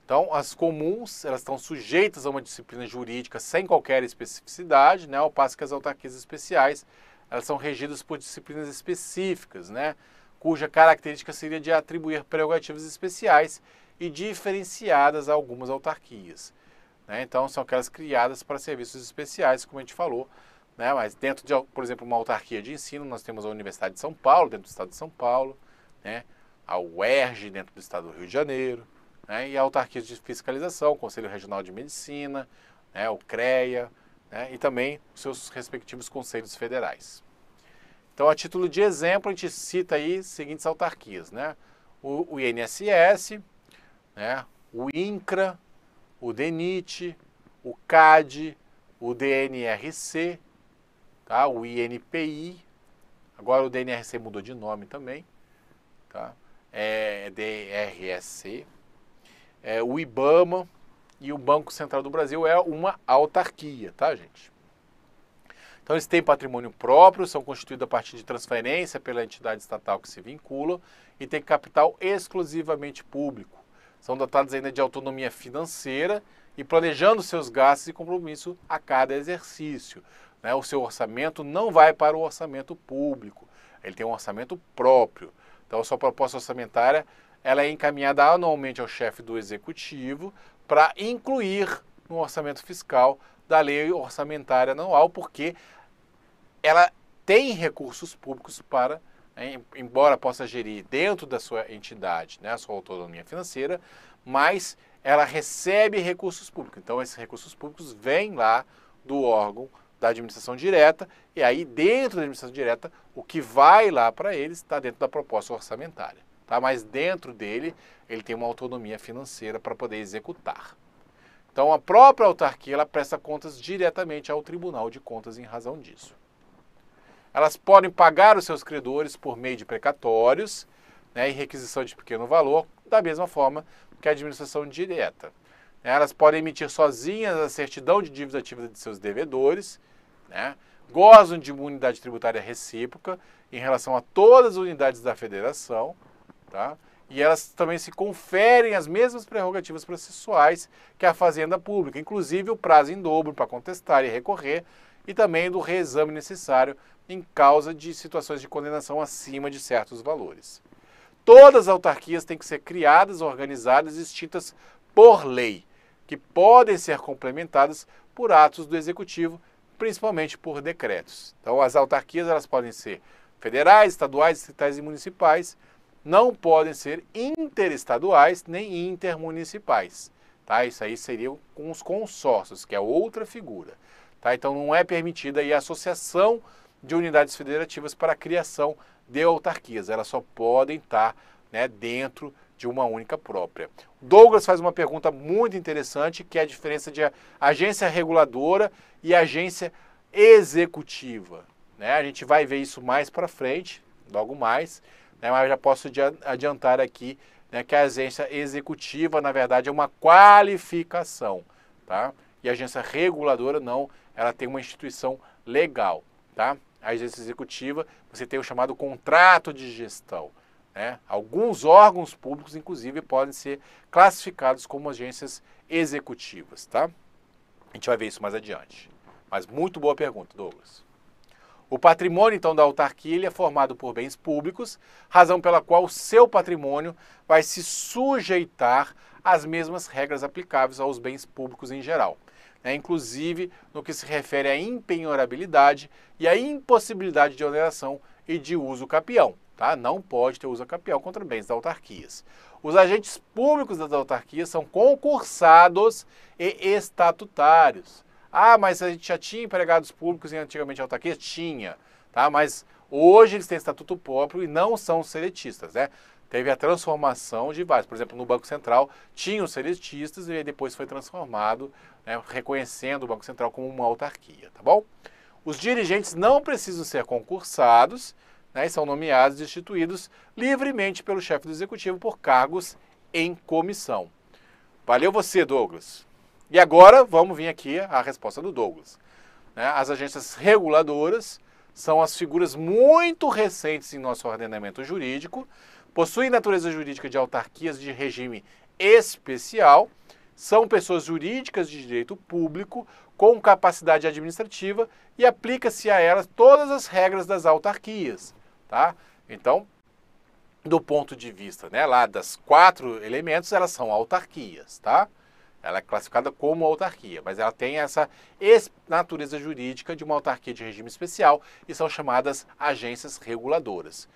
Então, as comuns elas estão sujeitas a uma disciplina jurídica sem qualquer especificidade, né, ao passo que as autarquias especiais elas são regidas por disciplinas específicas, né, cuja característica seria de atribuir prerrogativas especiais e diferenciadas a algumas autarquias. Né? Então, são aquelas criadas para serviços especiais, como a gente falou, né? mas dentro de, por exemplo, uma autarquia de ensino, nós temos a Universidade de São Paulo, dentro do estado de São Paulo, né? a UERJ, dentro do estado do Rio de Janeiro, né? e a autarquia de fiscalização, o Conselho Regional de Medicina, né? o CREA, né? e também os seus respectivos conselhos federais. Então, a título de exemplo, a gente cita aí as seguintes autarquias, né? O, o INSS, né? o INCRA, o DENIT, o CAD, o DNRC, tá? o INPI, agora o DNRC mudou de nome também, tá? é, é DRSC, é, o IBAMA e o Banco Central do Brasil é uma autarquia, tá, gente? Então, eles têm patrimônio próprio, são constituídos a partir de transferência pela entidade estatal que se vincula e têm capital exclusivamente público. São dotados ainda de autonomia financeira e planejando seus gastos e compromisso a cada exercício. Né? O seu orçamento não vai para o orçamento público, ele tem um orçamento próprio. Então, a sua proposta orçamentária ela é encaminhada anualmente ao chefe do executivo para incluir no orçamento fiscal da lei orçamentária anual, porque ela tem recursos públicos para, né, embora possa gerir dentro da sua entidade, né, a sua autonomia financeira, mas ela recebe recursos públicos. Então, esses recursos públicos vêm lá do órgão da administração direta, e aí, dentro da administração direta, o que vai lá para eles está dentro da proposta orçamentária. Tá? Mas dentro dele, ele tem uma autonomia financeira para poder executar. Então, a própria autarquia ela presta contas diretamente ao Tribunal de Contas em razão disso. Elas podem pagar os seus credores por meio de precatórios né, e requisição de pequeno valor, da mesma forma que a administração direta. Elas podem emitir sozinhas a certidão de dívida ativa de seus devedores, né, gozam de imunidade tributária recíproca em relação a todas as unidades da federação, tá? e elas também se conferem as mesmas prerrogativas processuais que a Fazenda Pública, inclusive o prazo em dobro para contestar e recorrer, e também do reexame necessário em causa de situações de condenação acima de certos valores. Todas as autarquias têm que ser criadas, organizadas e extintas por lei, que podem ser complementadas por atos do executivo, principalmente por decretos. Então, as autarquias elas podem ser federais, estaduais, distritais e municipais, não podem ser interestaduais nem intermunicipais. Tá? Isso aí seria com os consórcios, que é outra figura. Tá? Então não é permitida a associação de unidades federativas para a criação de autarquias. Elas só podem estar né, dentro de uma única própria. Douglas faz uma pergunta muito interessante, que é a diferença de agência reguladora e agência executiva. Né? A gente vai ver isso mais para frente, logo mais, né? mas já posso adiantar aqui né, que a agência executiva, na verdade, é uma qualificação, tá? E a agência reguladora não, ela tem uma instituição legal, tá? a agência executiva, você tem o chamado contrato de gestão. Né? Alguns órgãos públicos, inclusive, podem ser classificados como agências executivas. Tá? A gente vai ver isso mais adiante. Mas muito boa pergunta, Douglas. O patrimônio, então, da autarquia é formado por bens públicos, razão pela qual o seu patrimônio vai se sujeitar às mesmas regras aplicáveis aos bens públicos em geral né, inclusive no que se refere à impenhorabilidade e à impossibilidade de oneração e de uso capião. Tá? Não pode ter uso capião contra bens da autarquias. Os agentes públicos das autarquias são concursados e estatutários. Ah, mas a gente já tinha empregados públicos em antigamente autarquias? Tinha, tá? Mas hoje eles têm estatuto próprio e não são seletistas, né? teve a transformação de vários. Por exemplo, no Banco Central tinham os celitistas e depois foi transformado, né, reconhecendo o Banco Central como uma autarquia, tá bom? Os dirigentes não precisam ser concursados né, e são nomeados e instituídos livremente pelo chefe do executivo por cargos em comissão. Valeu você, Douglas. E agora vamos vir aqui a resposta do Douglas. Né, as agências reguladoras são as figuras muito recentes em nosso ordenamento jurídico possuem natureza jurídica de autarquias de regime especial, são pessoas jurídicas de direito público com capacidade administrativa e aplica-se a elas todas as regras das autarquias, tá? Então, do ponto de vista, né, lá das quatro elementos, elas são autarquias, tá? Ela é classificada como autarquia, mas ela tem essa natureza jurídica de uma autarquia de regime especial e são chamadas agências reguladoras.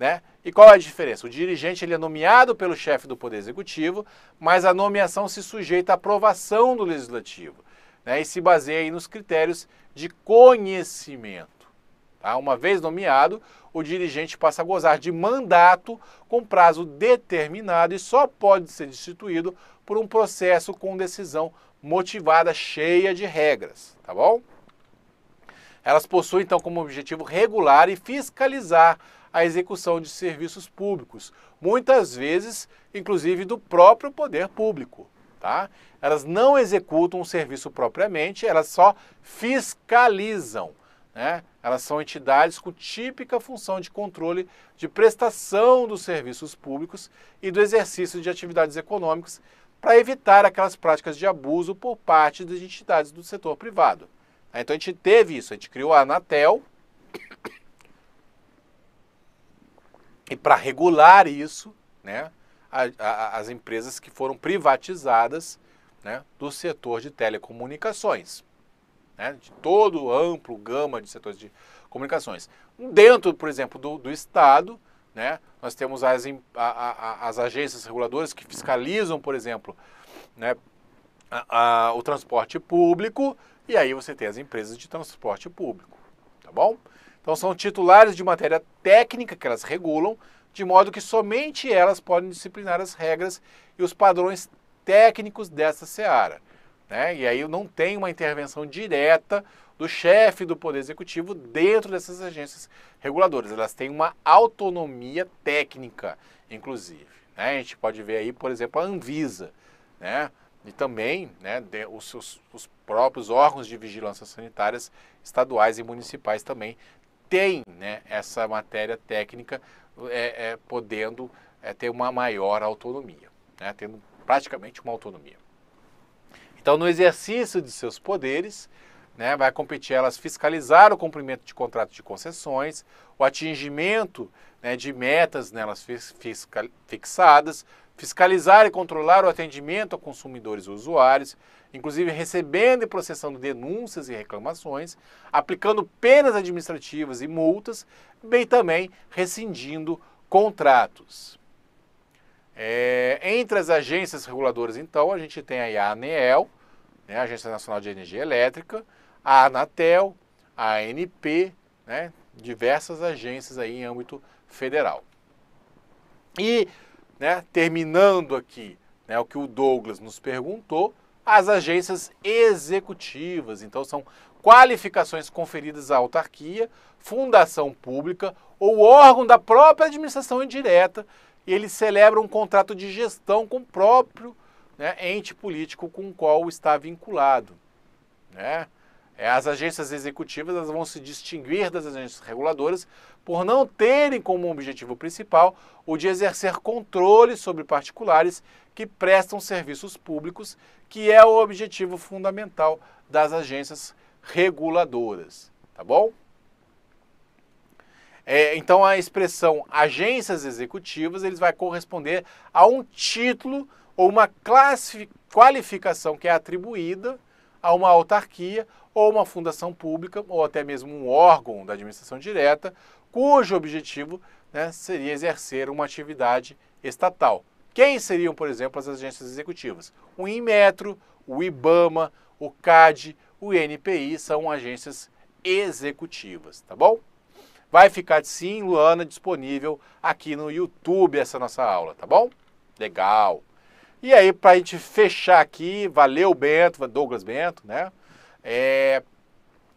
Né? E qual é a diferença? O dirigente ele é nomeado pelo chefe do Poder Executivo, mas a nomeação se sujeita à aprovação do Legislativo né? e se baseia nos critérios de conhecimento. Tá? Uma vez nomeado, o dirigente passa a gozar de mandato com prazo determinado e só pode ser destituído por um processo com decisão motivada, cheia de regras. Tá bom? Elas possuem, então, como objetivo regular e fiscalizar a execução de serviços públicos, muitas vezes, inclusive, do próprio poder público. Tá? Elas não executam o serviço propriamente, elas só fiscalizam. Né? Elas são entidades com típica função de controle de prestação dos serviços públicos e do exercício de atividades econômicas para evitar aquelas práticas de abuso por parte das entidades do setor privado. Então a gente teve isso, a gente criou a Anatel, e para regular isso, né, a, a, as empresas que foram privatizadas né, do setor de telecomunicações, né, de todo o amplo gama de setores de comunicações. Dentro, por exemplo, do, do Estado, né, nós temos as, a, as agências reguladoras que fiscalizam, por exemplo, né, o transporte público, e aí você tem as empresas de transporte público, tá bom? Então são titulares de matéria técnica que elas regulam, de modo que somente elas podem disciplinar as regras e os padrões técnicos dessa seara. Né? E aí não tem uma intervenção direta do chefe do Poder Executivo dentro dessas agências reguladoras. Elas têm uma autonomia técnica, inclusive. Né? A gente pode ver aí, por exemplo, a Anvisa, né? e também né, os, os, os próprios órgãos de vigilância sanitárias estaduais e municipais também tem né, essa matéria técnica é, é, podendo é, ter uma maior autonomia, né, tendo praticamente uma autonomia. Então, no exercício de seus poderes, né, vai competir elas fiscalizar o cumprimento de contratos de concessões, o atingimento né, de metas nelas fiscal, fixadas, fiscalizar e controlar o atendimento a consumidores e usuários, inclusive recebendo e processando denúncias e reclamações, aplicando penas administrativas e multas, bem também rescindindo contratos. É, entre as agências reguladoras, então, a gente tem a ANEEL, né, a Agência Nacional de Energia Elétrica, a Anatel, a ANP, né, diversas agências aí em âmbito federal. E né, terminando aqui né, o que o Douglas nos perguntou, as agências executivas. Então, são qualificações conferidas à autarquia, fundação pública ou órgão da própria administração indireta. E ele celebra um contrato de gestão com o próprio né, ente político com o qual está vinculado. Né? É, as agências executivas elas vão se distinguir das agências reguladoras por não terem como objetivo principal o de exercer controle sobre particulares que prestam serviços públicos, que é o objetivo fundamental das agências reguladoras. Tá bom? É, então a expressão agências executivas eles vai corresponder a um título ou uma classific, qualificação que é atribuída a uma autarquia ou uma fundação pública ou até mesmo um órgão da administração direta, cujo objetivo né, seria exercer uma atividade estatal. Quem seriam, por exemplo, as agências executivas? O INMETRO, o IBAMA, o CAD, o INPI são agências executivas, tá bom? Vai ficar sim, Luana, disponível aqui no YouTube essa nossa aula, tá bom? Legal! E aí, para a gente fechar aqui, valeu Bento, Douglas Bento, né? É,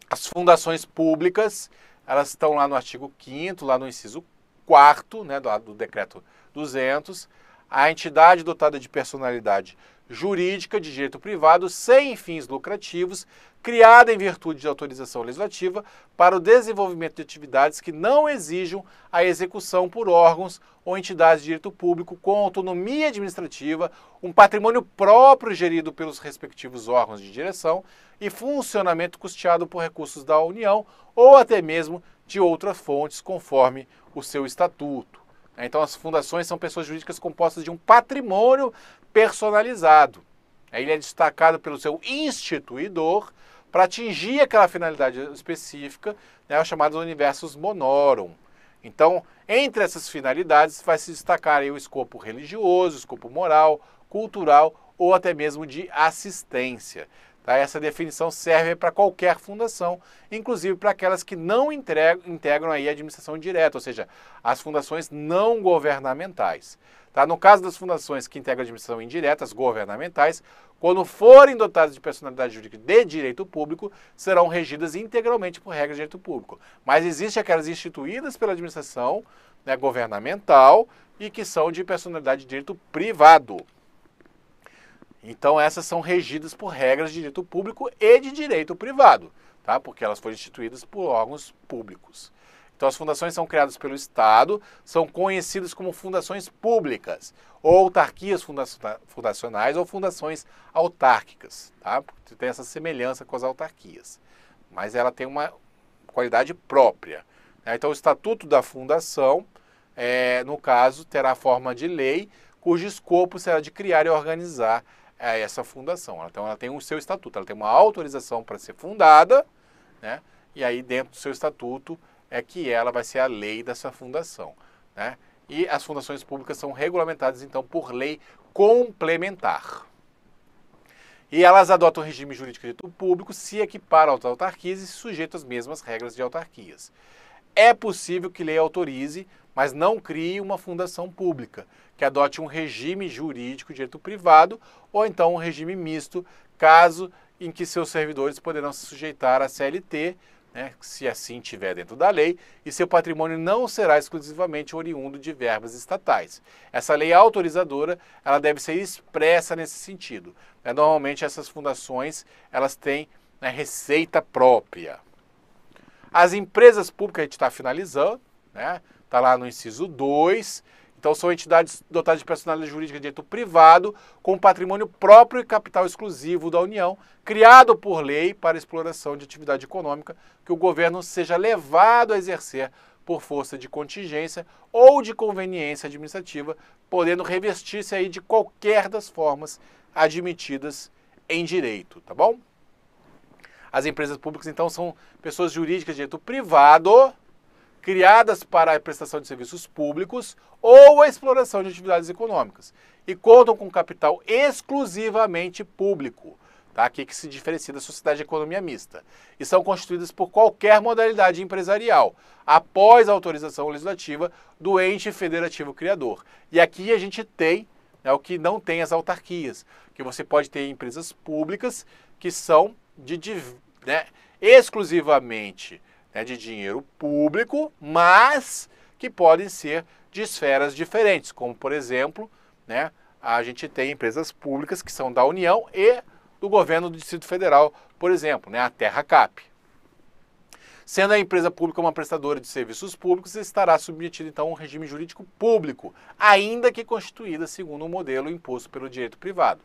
as fundações públicas, elas estão lá no artigo 5 lá no inciso 4 né, do, do decreto 200. A entidade dotada de personalidade jurídica de direito privado sem fins lucrativos, criada em virtude de autorização legislativa para o desenvolvimento de atividades que não exijam a execução por órgãos ou entidades de direito público com autonomia administrativa, um patrimônio próprio gerido pelos respectivos órgãos de direção e funcionamento custeado por recursos da União ou até mesmo de outras fontes, conforme o seu estatuto. Né? Então, as fundações são pessoas jurídicas compostas de um patrimônio personalizado. É, ele é destacado pelo seu instituidor para atingir aquela finalidade específica, né, os chamados universos monorum. Então, entre essas finalidades, vai se destacar aí, o escopo religioso, o escopo moral, cultural ou até mesmo de assistência. Tá? Essa definição serve para qualquer fundação, inclusive para aquelas que não integram aí a administração direta, ou seja, as fundações não governamentais. Tá? No caso das fundações que integram a administração indireta, as governamentais, quando forem dotadas de personalidade jurídica de direito público, serão regidas integralmente por regras de direito público. Mas existem aquelas instituídas pela administração né, governamental e que são de personalidade de direito privado. Então essas são regidas por regras de direito público e de direito privado, tá? Porque elas foram instituídas por órgãos públicos. Então as fundações são criadas pelo Estado, são conhecidas como fundações públicas, ou autarquias fundacionais ou fundações autárquicas, tá? Porque tem essa semelhança com as autarquias. Mas ela tem uma qualidade própria. Né? Então o estatuto da fundação, é, no caso, terá forma de lei, cujo escopo será de criar e organizar é essa fundação. então ela tem o seu estatuto, ela tem uma autorização para ser fundada, né? E aí dentro do seu estatuto é que ela vai ser a lei dessa fundação, né? E as fundações públicas são regulamentadas então por lei complementar. E elas adotam o regime jurídico de direito público, se equiparam às autarquias e se sujeitam às mesmas regras de autarquias. É possível que lei autorize, mas não crie uma fundação pública, que adote um regime jurídico de direito privado ou então um regime misto, caso em que seus servidores poderão se sujeitar à CLT, né, se assim tiver dentro da lei, e seu patrimônio não será exclusivamente oriundo de verbas estatais. Essa lei autorizadora, ela deve ser expressa nesse sentido. Né? Normalmente essas fundações, elas têm né, receita própria. As empresas públicas a gente está finalizando, está né, lá no inciso 2, então são entidades dotadas de personalidade jurídica de direito privado, com patrimônio próprio e capital exclusivo da União, criado por lei para exploração de atividade econômica que o governo seja levado a exercer por força de contingência ou de conveniência administrativa, podendo revestir-se aí de qualquer das formas admitidas em direito, tá bom? As empresas públicas então são pessoas jurídicas de direito privado, criadas para a prestação de serviços públicos ou a exploração de atividades econômicas e contam com capital exclusivamente público, tá? Aqui é que se diferencia da sociedade de economia mista e são constituídas por qualquer modalidade empresarial após a autorização legislativa do ente federativo criador. E aqui a gente tem né, o que não tem as autarquias, que você pode ter empresas públicas que são de, de né, exclusivamente né, de dinheiro público, mas que podem ser de esferas diferentes, como por exemplo, né, a gente tem empresas públicas que são da União e do governo do Distrito Federal, por exemplo, né, a Terra Cap. Sendo a empresa pública uma prestadora de serviços públicos, estará submetida então a um regime jurídico público, ainda que constituída segundo o um modelo imposto pelo direito privado.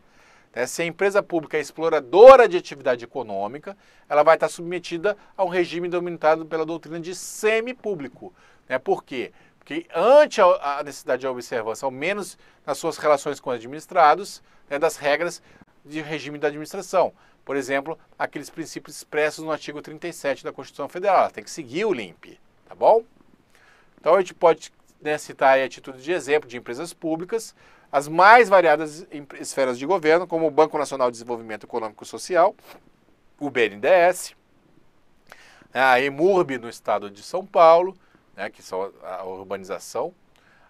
Né? Se a empresa pública é exploradora de atividade econômica, ela vai estar submetida a um regime dominado pela doutrina de semi-público. Né? Por quê? Porque ante a necessidade de observância, ao menos nas suas relações com os administrados, né, das regras de regime da administração. Por exemplo, aqueles princípios expressos no artigo 37 da Constituição Federal. Ela tem que seguir o LIMP, tá bom? Então a gente pode né, citar a atitude de exemplo de empresas públicas as mais variadas esferas de governo, como o Banco Nacional de Desenvolvimento Econômico e Social, o BNDES, né, a EMURB no estado de São Paulo, né, que são a urbanização,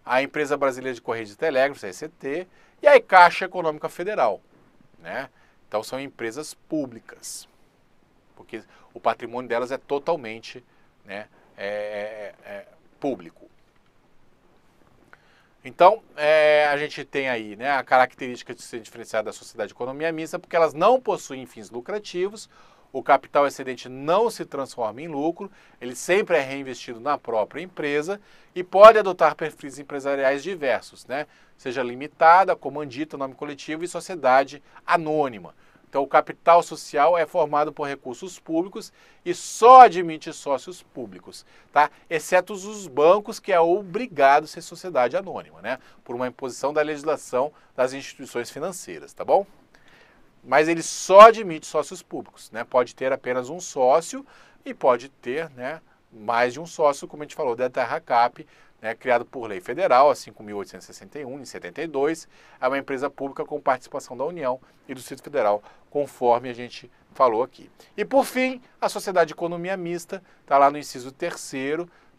a Empresa Brasileira de Correios e Telégrafos, a ECT, e a Caixa Econômica Federal. Né? Então são empresas públicas, porque o patrimônio delas é totalmente né, é, é, é, é público. Então, é, a gente tem aí né, a característica de ser diferenciada da sociedade de economia mista, porque elas não possuem fins lucrativos, o capital excedente não se transforma em lucro, ele sempre é reinvestido na própria empresa e pode adotar perfis empresariais diversos, né? seja limitada, comandita, nome coletivo e sociedade anônima. Então, o capital social é formado por recursos públicos e só admite sócios públicos, tá? Exceto os bancos, que é obrigado a ser sociedade anônima, né? Por uma imposição da legislação das instituições financeiras, tá bom? Mas ele só admite sócios públicos, né? Pode ter apenas um sócio e pode ter, né? Mais de um sócio, como a gente falou, da Terra Cap, né, criado por lei federal, a 5.861, em 72, é uma empresa pública com participação da União e do Distrito Federal, conforme a gente falou aqui. E, por fim, a Sociedade de Economia Mista, está lá no inciso 3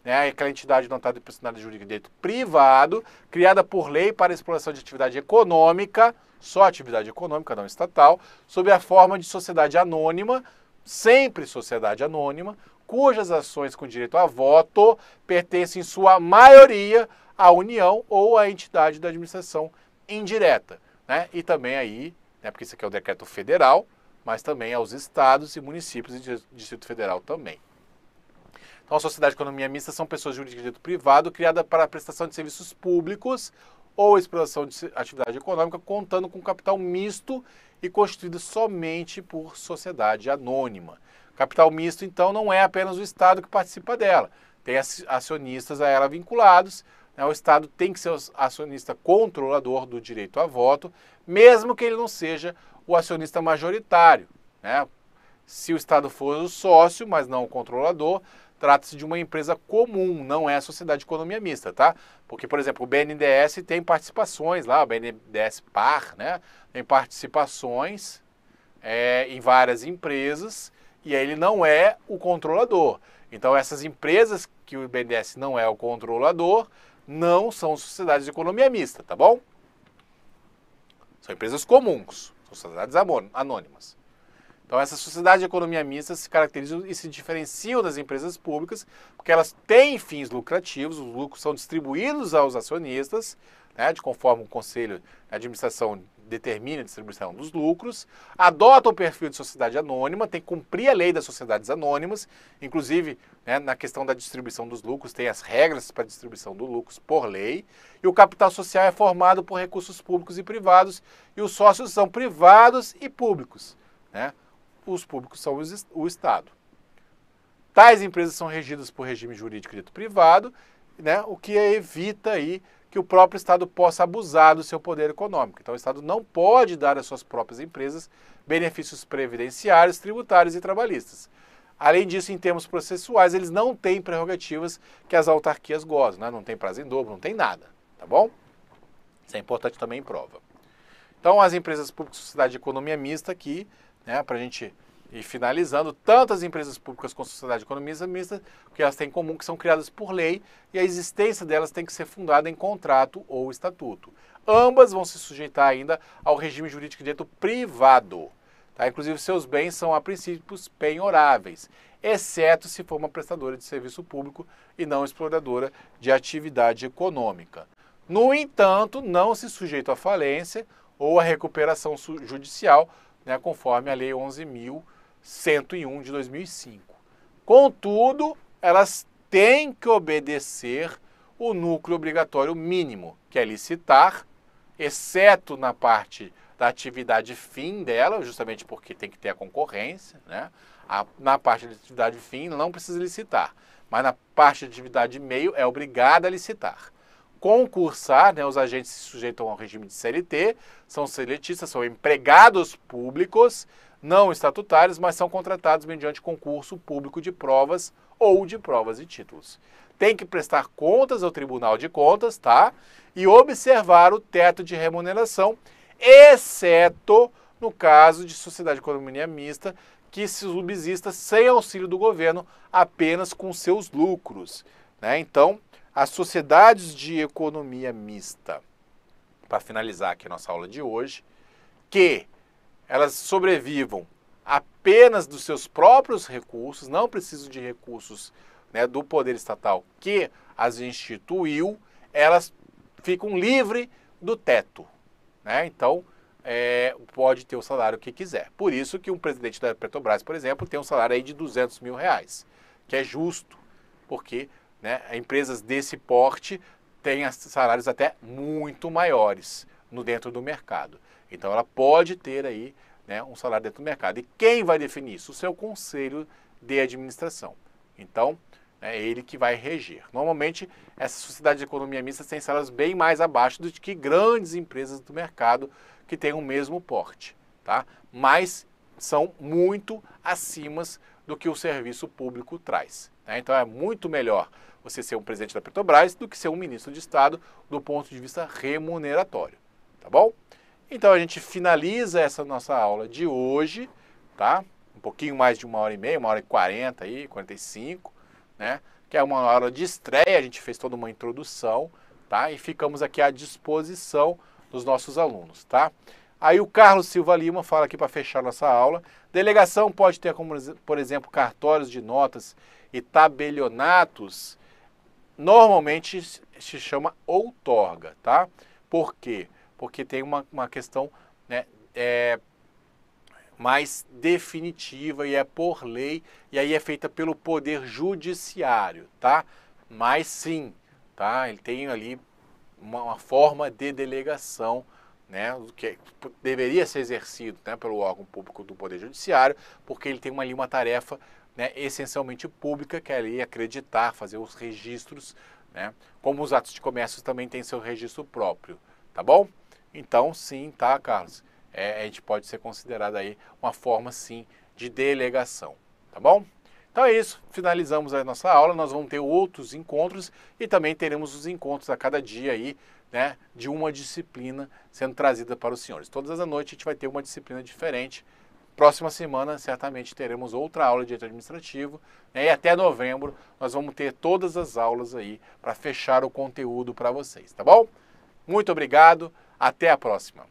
né, é aquela entidade notada por personalidade de jurídico de direito privado, criada por lei para exploração de atividade econômica, só atividade econômica, não estatal, sob a forma de sociedade anônima, sempre sociedade anônima, cujas ações com direito a voto pertencem em sua maioria à União ou à entidade da administração indireta. Né? E também aí, né, porque isso aqui é o decreto federal, mas também aos estados e municípios e Distrito Federal também. Então, a sociedade de economia mista são pessoas jurídicas de direito privado criada para a prestação de serviços públicos ou exploração de atividade econômica, contando com capital misto e constituída somente por sociedade anônima. Capital misto, então, não é apenas o Estado que participa dela. Tem acionistas a ela vinculados. Né? O Estado tem que ser o acionista controlador do direito a voto, mesmo que ele não seja o acionista majoritário. Né? Se o Estado for o sócio, mas não o controlador, trata-se de uma empresa comum, não é sociedade de economia mista, tá? Porque, por exemplo, o BNDES tem participações lá, o BNDES Par, né? Tem participações é, em várias empresas e ele não é o controlador. Então, essas empresas que o BNDES não é o controlador não são sociedades de economia mista, tá bom? São empresas comuns, sociedades anônimas. Então, essas sociedades de economia mista se caracterizam e se diferenciam das empresas públicas porque elas têm fins lucrativos, os lucros são distribuídos aos acionistas, né, de conforme o Conselho de Administração determina a distribuição dos lucros, adota o perfil de sociedade anônima, tem que cumprir a lei das sociedades anônimas, inclusive né, na questão da distribuição dos lucros, tem as regras para a distribuição dos lucros por lei, e o capital social é formado por recursos públicos e privados, e os sócios são privados e públicos. Né? Os públicos são os, o Estado. Tais empresas são regidas por regime jurídico e direito privado, né, o que evita aí que o próprio Estado possa abusar do seu poder econômico. Então, o Estado não pode dar às suas próprias empresas benefícios previdenciários, tributários e trabalhistas. Além disso, em termos processuais, eles não têm prerrogativas que as autarquias gozam, né? não tem prazo em dobro, não tem nada, tá bom? Isso é importante também em prova. Então, as empresas públicas, sociedade de economia mista aqui, né, para a gente e finalizando, tantas empresas públicas com sociedade economista mista, que elas têm em comum que são criadas por lei e a existência delas tem que ser fundada em contrato ou estatuto. Ambas vão se sujeitar ainda ao regime jurídico de direito privado. Tá? Inclusive, seus bens são a princípios penhoráveis, exceto se for uma prestadora de serviço público e não exploradora de atividade econômica. No entanto, não se sujeita à falência ou à recuperação judicial, né, conforme a Lei 11.000. 101 de 2005. Contudo, elas têm que obedecer o núcleo obrigatório mínimo, que é licitar, exceto na parte da atividade fim dela, justamente porque tem que ter a concorrência, né? A, na parte da atividade fim não precisa licitar, mas na parte da atividade meio é obrigada a licitar. Concursar, né, os agentes se sujeitam ao regime de CLT, são seletistas, são empregados públicos, não estatutários, mas são contratados mediante concurso público de provas ou de provas e títulos. Tem que prestar contas ao Tribunal de Contas, tá? E observar o teto de remuneração, exceto no caso de sociedade de economia mista, que se subsista sem auxílio do governo, apenas com seus lucros. Né? Então, as sociedades de economia mista, para finalizar aqui a nossa aula de hoje, que elas sobrevivam apenas dos seus próprios recursos, não precisam de recursos né, do poder estatal que as instituiu, elas ficam livres do teto. Né? Então, é, pode ter o salário que quiser. Por isso que um presidente da Petrobras, por exemplo, tem um salário aí de 200 mil reais, que é justo, porque né, empresas desse porte têm salários até muito maiores no dentro do mercado. Então ela pode ter aí né, um salário dentro do mercado. E quem vai definir isso? O seu conselho de administração. Então, é ele que vai reger. Normalmente, essas sociedades de economia mista têm salários bem mais abaixo do que grandes empresas do mercado que têm o mesmo porte, tá? Mas são muito acima do que o serviço público traz. Né? Então, é muito melhor você ser um presidente da Petrobras do que ser um ministro de Estado do ponto de vista remuneratório, tá bom? Então a gente finaliza essa nossa aula de hoje, tá? Um pouquinho mais de uma hora e meia, uma hora e quarenta aí, quarenta e cinco, né? Que é uma aula de estreia, a gente fez toda uma introdução, tá? E ficamos aqui à disposição dos nossos alunos, tá? Aí o Carlos Silva Lima fala aqui para fechar nossa aula. Delegação pode ter, como, por exemplo, cartórios de notas e tabelionatos. Normalmente se chama outorga, tá? Por quê? Porque porque tem uma, uma questão né, é, mais definitiva e é por lei e aí é feita pelo poder judiciário, tá? Mas sim, tá? Ele tem ali uma, uma forma de delegação, né? O que é, deveria ser exercido, né, pelo órgão público do poder judiciário, porque ele tem uma, ali uma tarefa, né, essencialmente pública, que é ali acreditar, fazer os registros, né? Como os atos de comércio também têm seu registro próprio, tá bom? Então, sim, tá, Carlos? É, a gente pode ser considerado aí uma forma, sim, de delegação, tá bom? Então é isso, finalizamos a nossa aula, nós vamos ter outros encontros e também teremos os encontros a cada dia aí, né, de uma disciplina sendo trazida para os senhores. Todas as noites a gente vai ter uma disciplina diferente. Próxima semana, certamente, teremos outra aula de direito administrativo. Né, e até novembro, nós vamos ter todas as aulas aí para fechar o conteúdo para vocês, tá bom? Muito obrigado. Até a próxima!